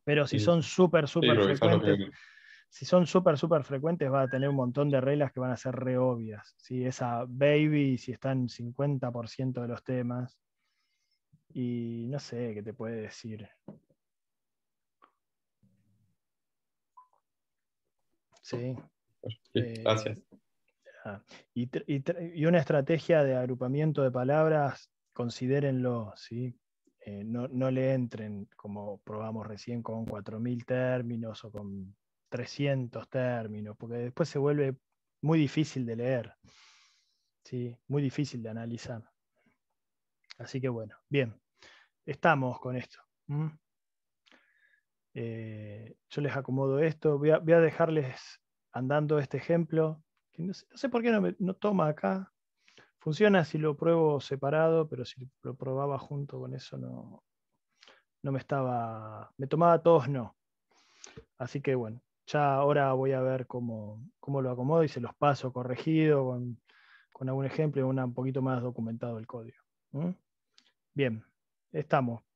Pero si son súper, súper frecuentes, si son súper, súper frecuentes, va a tener un montón de reglas que van a ser re obvias. Esa baby, si está en 50% de los temas. Y no sé qué te puede decir. Sí. Eh, gracias. y, una estrategia de agrupamiento de palabras, considérenlo, ¿sí? Eh, no, le entren como probamos recién con 4.000 términos o con 300 términos, porque después se vuelve muy difícil de leer, ¿sí? muy difícil de analizar. Así que bueno, bien, estamos con esto. Eh, yo les acomodo esto, voy a, dejarles andando este ejemplo, no sé, por qué no, toma acá. Funciona si lo pruebo separado, pero si lo probaba junto con eso no, no me estaba, me tomaba todos no. Así que bueno, ya ahora voy a ver cómo, lo acomodo y se los paso corregido con, algún ejemplo, Y un poquito más documentado el código. Bien, estamos.